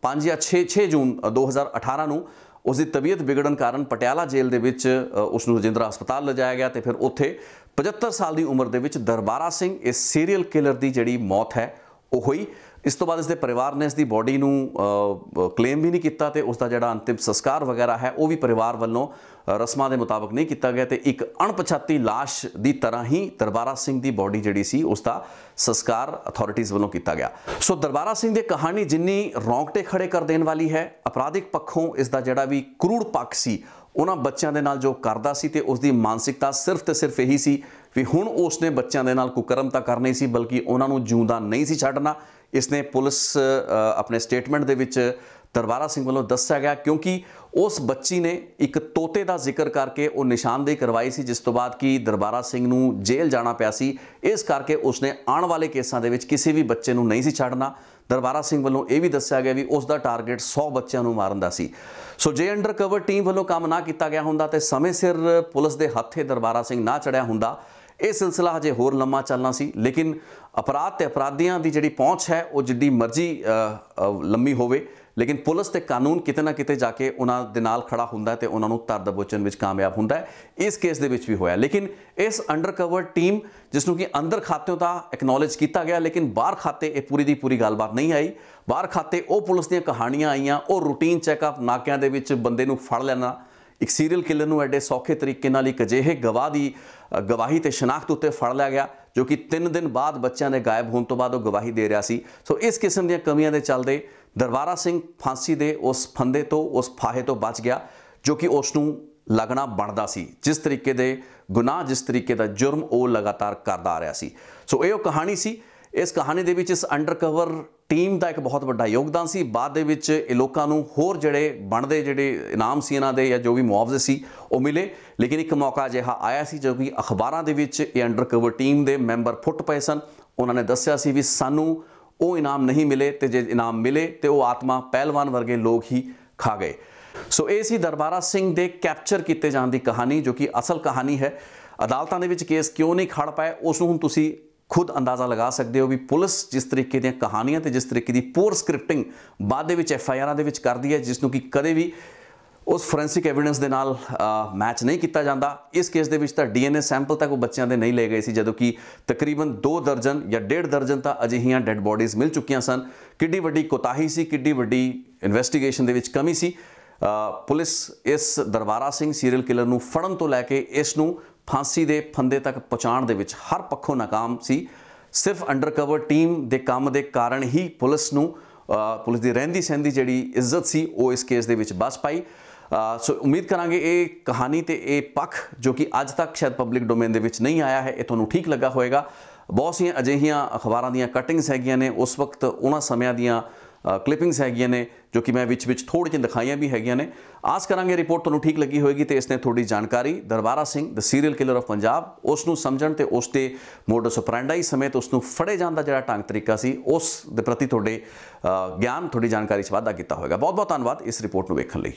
5 ਜਾਂ 6 6 ਜੂਨ 2018 ਨੂੰ ਉਸ ਦੀ ਤਬੀਅਤ ਵਿਗੜਨ ਕਾਰਨ ਪਟਿਆਲਾ ਜੇਲ੍ਹ ਦੇ ਵਿੱਚ ਉਸ ਨੂੰ ਰਜਿੰਦਰਾ ਹਸਪਤਾਲ ਲਿਜਾਇਆ ਗਿਆ ਤੇ ਫਿਰ ਉੱਥੇ 75 ਸਾਲ ਦੀ ਉਮਰ ਦੇ ਵਿੱਚ ਦਰਬਾਰਾ ਸਿੰਘ ਇਸ ਸੀਰੀਅਲ ਕਿਲਰ ਦੀ ਜਿਹੜੀ ਮੌਤ ਹੈ ਉਹ ਹੋਈ ਇਸ ਤੋਂ ਬਾਅਦ ਇਸ ਦੇ ਪਰਿਵਾਰ ਨੇ ਇਸ ਦੀ ਬਾਡੀ ਨੂੰ ਕਲੇਮ ਵੀ ਨਹੀਂ ਕੀਤਾ ਤੇ ਉਸ ਦਾ ਜਿਹੜਾ ਅੰਤਿਮ ਸੰਸਕਾਰ ਵਗੈਰਾ ਹੈ ਉਹ ਵੀ ਪਰਿਵਾਰ ਵੱਲੋਂ ਰਸਮਾਂ ਦੇ ਮੁਤਾਬਕ ਨਹੀਂ ਕੀਤਾ ਗਿਆ ਤੇ ਇੱਕ ਅਣਪਛਾਤੀ লাশ ਦੀ ਤਰ੍ਹਾਂ ਹੀ ਦਰਬਾਰਾ ਸਿੰਘ ਦੀ ਬਾਡੀ ਜਿਹੜੀ ਸੀ ਉਸ ਦਾ ਸੰਸਕਾਰ ਅਥਾਰਟੀਜ਼ ਵੱਲੋਂ ਕੀਤਾ ਗਿਆ ਸੋ ਦਰਬਾਰਾ ਸਿੰਘ ਦੀ ਕਹਾਣੀ ਜਿੰਨੀ ਰੌਂਗਟੇ ਖੜੇ ਕਰ ਦੇਣ ਵਾਲੀ ਹੈ ਅਪਰਾਧਿਕ ਪੱਖੋਂ ਇਸ ਦਾ ਜਿਹੜਾ ਵੀ ਕਰੂੜ ਪੱਖ ਸੀ ਉਹਨਾਂ ਬੱਚਿਆਂ ਦੇ ਨਾਲ ਜੋ ਕਰਦਾ ਸੀ ਤੇ ਉਸ ਦੀ ਮਾਨਸਿਕਤਾ ਸਿਰਫ ਤੇ ਸਿਰਫ ਇਹੀ ਸੀ ਵੀ ਹੁਣ ਉਸ ਨੇ ਬੱਚਿਆਂ ਦੇ ਨਾਲ ਕੁਕਰਮ ਤਾਂ ਕਰਨੀ ਸੀ ਬਲਕਿ ਉਹਨਾਂ ਨੂੰ ਜਿਉਂਦਾ ਨਹੀਂ ਸੀ ਛੱਡਣਾ ਇਸ ਨੇ ਪੁਲਿਸ ਆਪਣੇ ਸਟੇਟਮੈਂਟ ਦੇ ਵਿੱਚ ਦਰਬਾਰਾ ਸਿੰਘ ਵੱਲੋਂ ਦੱਸਿਆ ਗਿਆ ਕਿਉਂਕਿ ਉਸ ਬੱਚੀ ਨੇ ਇੱਕ ਤੋਤੇ ਦਾ ਜ਼ਿਕਰ ਕਰਕੇ ਉਹ ਨਿਸ਼ਾਨਦੇਹੀ ਕਰਵਾਈ ਸੀ ਜਿਸ ਤੋਂ ਬਾਅਦ ਕਿ ਦਰਬਾਰਾ ਸਿੰਘ ਨੂੰ ਜੇਲ੍ਹ ਜਾਣਾ ਪਿਆ ਸੀ ਇਸ ਕਰਕੇ ਉਸਨੇ ਆਉਣ ਵਾਲੇ ਕੇਸਾਂ ਦੇ ਵਿੱਚ ਕਿਸੇ ਵੀ ਬੱਚੇ ਨੂੰ ਨਹੀਂ ਸੀ ਛੱਡਣਾ ਦਰਬਾਰਾ ਸਿੰਘ ਵੱਲੋਂ ਇਹ ਵੀ ਦੱਸਿਆ ਗਿਆ ਵੀ ਉਸ ਦਾ ਟਾਰਗੇਟ 100 ਬੱਚਿਆਂ ਨੂੰ ਮਾਰਨ ਦਾ ਸੀ ਸੋ ਜੇ ਅੰਡਰਕਵਰ ਟੀਮ ਵੱਲੋਂ ਕੰਮ ਨਾ ਕੀਤਾ ਗਿਆ ਹੁੰਦਾ ਤੇ ਸਮੇਂ ਸਿਰ ਪੁਲਿਸ ਦੇ ਹੱਥੇ ਦਰਬਾਰਾ ਸਿੰਘ ਨਾ ਚੜਿਆ ਹੁੰਦਾ ਇਹ ਸਿਲਸਿਲਾ ਹਜੇ ਹੋਰ ਲੰਮਾ ਚੱਲਣਾ ਸੀ ਲੇਕਿਨ ਅਪਰਾਧ ਤੇ ਅਪਰਾਧੀਆਂ ਦੀ ਜਿਹੜੀ ਪਹੁੰਚ ਹੈ ਉਹ ਜਿੱਡੀ ਮਰਜ਼ੀ ਲੰਮੀ ਹੋਵੇ ਲੇਕਿਨ ਪੁਲਿਸ ਤੇ ਕਾਨੂੰਨ ਕਿਤੇ ਨਾ ਕਿਤੇ ਜਾ ਕੇ ਉਹਨਾਂ ਦੇ ਨਾਲ ਖੜਾ ਹੁੰਦਾ ਤੇ ਉਹਨਾਂ ਨੂੰ ਧਰ ਦਬੋਚਣ ਵਿੱਚ ਕਾਮਯਾਬ ਹੁੰਦਾ ਹੈ ਇਸ ਕੇਸ ਦੇ ਵਿੱਚ ਵੀ ਹੋਇਆ ਲੇਕਿਨ ਇਸ ਅੰਡਰਕਵਰ ਟੀਮ ਜਿਸ ਨੂੰ ਕਿ ਅੰਦਰ ਖਾਤਿਆਂ ਦਾ ਐਕਨੋਲਜ ਕੀਤਾ ਗਿਆ ਲੇਕਿਨ ਬਾਹਰ ਖਾਤੇ ਇਹ ਪੂਰੀ ਦੀ ਪੂਰੀ ਗੱਲਬਾਤ ਨਹੀਂ ਆਈ ਬਾਹਰ ਖਾਤੇ ਉਹ ਪੁਲਿਸ ਦੀਆਂ ਕਹਾਣੀਆਂ ਆਈਆਂ ਉਹ ਰੂਟੀਨ ਚੈੱਕਅਪ ਨਾਕਿਆਂ ਦੇ ਵਿੱਚ ਬੰਦੇ ਨੂੰ ਫੜ ਲੈਣਾ ਇੱਕ ਸੀਰੀਅਲ ਕਿਲਰ ਨੂੰ ਐਡੇ ਸੌਖੇ ਤਰੀਕੇ ਨਾਲ ਇੱਕ ਅਜਿਹੇ ਗਵਾਹ ਦੀ ਗਵਾਹੀ ਤੇ ਸ਼ਨਾਖਤ ਉੱਤੇ ਫੜ ਲਿਆ ਗਿਆ ਜੋ ਕਿ 3 ਦਿਨ ਬਾਅਦ ਬੱਚਿਆਂ ਦੇ ਗਾਇਬ ਹੋਣ ਤੋਂ ਬਾਅਦ ਉਹ ਗਵਾਹੀ ਦੇ ਰਿਹਾ ਸੀ ਸੋ ਇਸ ਕਿਸਮ ਦੀਆਂ ਕਮੀਆਂ ਦੇ ਚੱਲਦੇ ਦਰਬਾਰਾ ਸਿੰਘ ਫਾਂਸੀ ਦੇ ਉਸ ਫੰਦੇ ਤੋਂ ਉਸ ਫਾਹੇ ਤੋਂ ਬਚ ਗਿਆ ਜੋ ਕਿ ਉਸ ਨੂੰ ਲੱਗਣਾ ਬਣਦਾ ਸੀ ਜਿਸ ਤਰੀਕੇ ਦੇ ਗੁਨਾਹ ਜਿਸ ਤਰੀਕੇ ਦਾ ਜੁਰਮ ਉਹ ਲਗਾਤਾਰ ਕਰਦਾ ਆ ਰਿਹਾ ਸੀ ਸੋ ਇਹ ਉਹ ਕਹਾਣੀ ਸੀ ਇਸ ਕਹਾਣੀ ਦੇ ਵਿੱਚ ਇਸ ਅੰਡਰਕਵਰ ਟੀਮ ਦਾ ਇੱਕ ਬਹੁਤ ਵੱਡਾ ਯੋਗਦਾਨ ਸੀ ਬਾਅਦ ਦੇ ਵਿੱਚ ਇਹ ਲੋਕਾਂ ਨੂੰ ਹੋਰ ਜਿਹੜੇ ਬਣਦੇ ਜਿਹੜੇ ਇਨਾਮ ਸੀ ਇਹਨਾਂ ਦੇ ਜਾਂ ਜੋ ਵੀ ਮੁਆਵਜ਼ੇ ਸੀ ਉਹ ਮਿਲੇ ਲੇਕਿਨ ਇੱਕ ਮੌਕਾ ਜਿਹਾ ਆਇਆ ਸੀ ਜਦੋਂ ਕਿ ਅਖਬਾਰਾਂ ਦੇ ਵਿੱਚ ਇਹ ਅੰਡਰਕਵਰ ਟੀਮ ਦੇ ਮੈਂਬਰ ਫੁੱਟ ਪਏ ਸਨ ਉਹਨਾਂ ਨੇ ਦੱਸਿਆ ਸੀ ਵੀ ਸਾਨੂੰ ਉਹ ਇਨਾਮ ਨਹੀਂ ਮਿਲੇ ਤੇ ਜੇ ਇਨਾਮ ਮਿਲੇ ਤੇ ਉਹ ਆਤਮਾ ਪਹਿਲਵਾਨ ਵਰਗੇ ਲੋਕ ਹੀ ਖਾ ਗਏ ਸੋ ਇਹ ਸੀ ਦਰਬਾਰਾ ਸਿੰਘ ਦੇ ਕੈਪਚਰ ਕੀਤੇ ਜਾਣ ਦੀ ਕਹਾਣੀ ਜੋ ਕਿ ਅਸਲ ਕਹਾਣੀ ਹੈ ਅਦਾਲਤਾਂ ਦੇ ਵਿੱਚ ਕੇਸ ਕਿਉਂ ਨਹੀਂ ਖੜ ਪਾਇਆ ਉਸ ਨੂੰ ਹੁਣ ਤੁਸੀਂ ਖੁਦ ਅੰਦਾਜ਼ਾ ਲਗਾ ਸਕਦੇ ਹੋ ਵੀ ਪੁਲਿਸ ਜਿਸ ਤਰੀਕੇ ਦੀਆਂ ਕਹਾਣੀਆਂ ਤੇ ਜਿਸ ਤਰੀਕੇ ਦੀ ਪੋਰ ਸਕ੍ਰਿਪਟਿੰਗ ਬਾਅਦ ਦੇ ਵਿੱਚ ਐਫ ਆਈ ਆਰਾਂ ਦੇ ਵਿੱਚ ਕਰਦੀ ਹੈ ਜਿਸ ਨੂੰ ਕਿ ਕਦੇ ਵੀ ਉਸ ਫੋਰੈਂਸਿਕ ਐਵੀਡੈਂਸ ਦੇ ਨਾਲ ਮੈਚ ਨਹੀਂ ਕੀਤਾ ਜਾਂਦਾ ਇਸ ਕੇਸ ਦੇ ਵਿੱਚ ਤਾਂ ਡੀਐਨਏ ਸੈਂਪਲ ਤੱਕ ਉਹ ਬੱਚਿਆਂ ਦੇ ਨਹੀਂ ਲਏ ਗਏ ਸੀ ਜਦੋਂ ਕਿ ਤਕਰੀਬਨ 2 ਦਰਜਨ ਜਾਂ 1.5 ਦਰਜਨ ਤਾਂ ਅਜਿਹੀਆਂ ਡੈੱਡ ਬੋਡੀਜ਼ ਮਿਲ ਚੁੱਕੀਆਂ ਸਨ ਕਿੱਡੀ ਵੱਡੀ ਕੋਤਾਹੀ ਸੀ ਕਿੱਡੀ ਵੱਡੀ ਇਨਵੈਸਟੀਗੇਸ਼ਨ ਦੇ ਵਿੱਚ ਕਮੀ ਸੀ ਪੁਲਿਸ ਇਸ ਦਰਬਾਰਾ ਸਿੰਘ ਸੀਰੀਅਲ ਕਿਲਰ ਨੂੰ ਫੜਨ ਤੋਂ ਲੈ ਕੇ ਇਸ ਨੂੰ ਫਾਂਸੀ ਦੇ ਫੰਦੇ ਤੱਕ ਪਹੁੰਚਾਉਣ ਦੇ ਵਿੱਚ ਹਰ ਪੱਖੋਂ ناکਾਮ ਸੀ ਸਿਰਫ ਅੰਡਰਕਵਰ ਟੀਮ ਦੇ ਕੰਮ ਦੇ ਕਾਰਨ ਹੀ ਪੁਲਿਸ ਨੂੰ ਪੁਲਿਸ ਦੀ ਰਹਿੰਦੀ ਸਹਿੰਦੀ ਜਿਹੜੀ ਇੱਜ਼ਤ ਸੀ ਉਹ ਇਸ ਕੇਸ ਦੇ ਵਿੱਚ ਬਸ ਪਾਈ ਸੋ ਉਮੀਦ ਕਰਾਂਗੇ ਇਹ ਕਹਾਣੀ ਤੇ ਇਹ ਪੱਖ ਜੋ ਕਿ ਅੱਜ ਤੱਕ ਸ਼ਾਇਦ ਪਬਲਿਕ ਡੋਮੇਨ ਦੇ ਵਿੱਚ ਨਹੀਂ ਆਇਆ ਹੈ ਇਹ ਤੁਹਾਨੂੰ ਠੀਕ ਲੱਗਾ ਹੋਵੇਗਾ ਬਹੁਤ ਸੀਆਂ ਅਜਿਹੀਆਂ ਅਖਬਾਰਾਂ ਦੀਆਂ ਕਟਿੰਗਸ ਹੈਗੀਆਂ ਨੇ ਉਸ ਵਕਤ ਉਹਨਾਂ ਸਮਿਆਂ ਦੀਆਂ ਕਲਿੱਪਿੰਗਸ ਹੈਗੀਆਂ ਨੇ ਜੋ ਕਿ ਮੈਂ ਵਿੱਚ ਵਿੱਚ ਥੋੜੀ ਜਿਹੀ ਦਿਖਾਈਆਂ ਵੀ ਹੈਗੀਆਂ ਨੇ ਆਸ ਕਰਾਂਗੇ ਰਿਪੋਰਟ ਤੁਹਾਨੂੰ ਠੀਕ ਲੱਗੀ ਹੋਵੇਗੀ ਤੇ ਇਸ ਨੇ ਥੋੜੀ ਜਾਣਕਾਰੀ Darbara Singh the serial killer of Punjab ਉਸ ਨੂੰ ਸਮਝਣ ਤੇ ਉਸ ਦੇ ਮੋਡਸ ਆਪਰੈਂਡਾਈ ਸਮੇਤ ਉਸ ਨੂੰ ਫੜੇ ਜਾਣ ਦਾ ਜਿਹੜਾ ਢੰਗ ਤਰੀਕਾ ਸੀ ਉਸ ਦੇ ਪ੍ਰਤੀ ਤੁਹਾਡੇ ਗਿਆਨ ਥੋੜੀ ਜਾਣਕਾਰੀ 'ਚ ਵਾਧਾ ਕੀਤਾ ਹੋਵੇਗਾ ਬਹੁਤ ਬਹੁਤ ਧੰਨਵਾਦ ਇਸ ਰਿਪੋਰਟ ਨੂੰ ਵੇਖਣ ਲਈ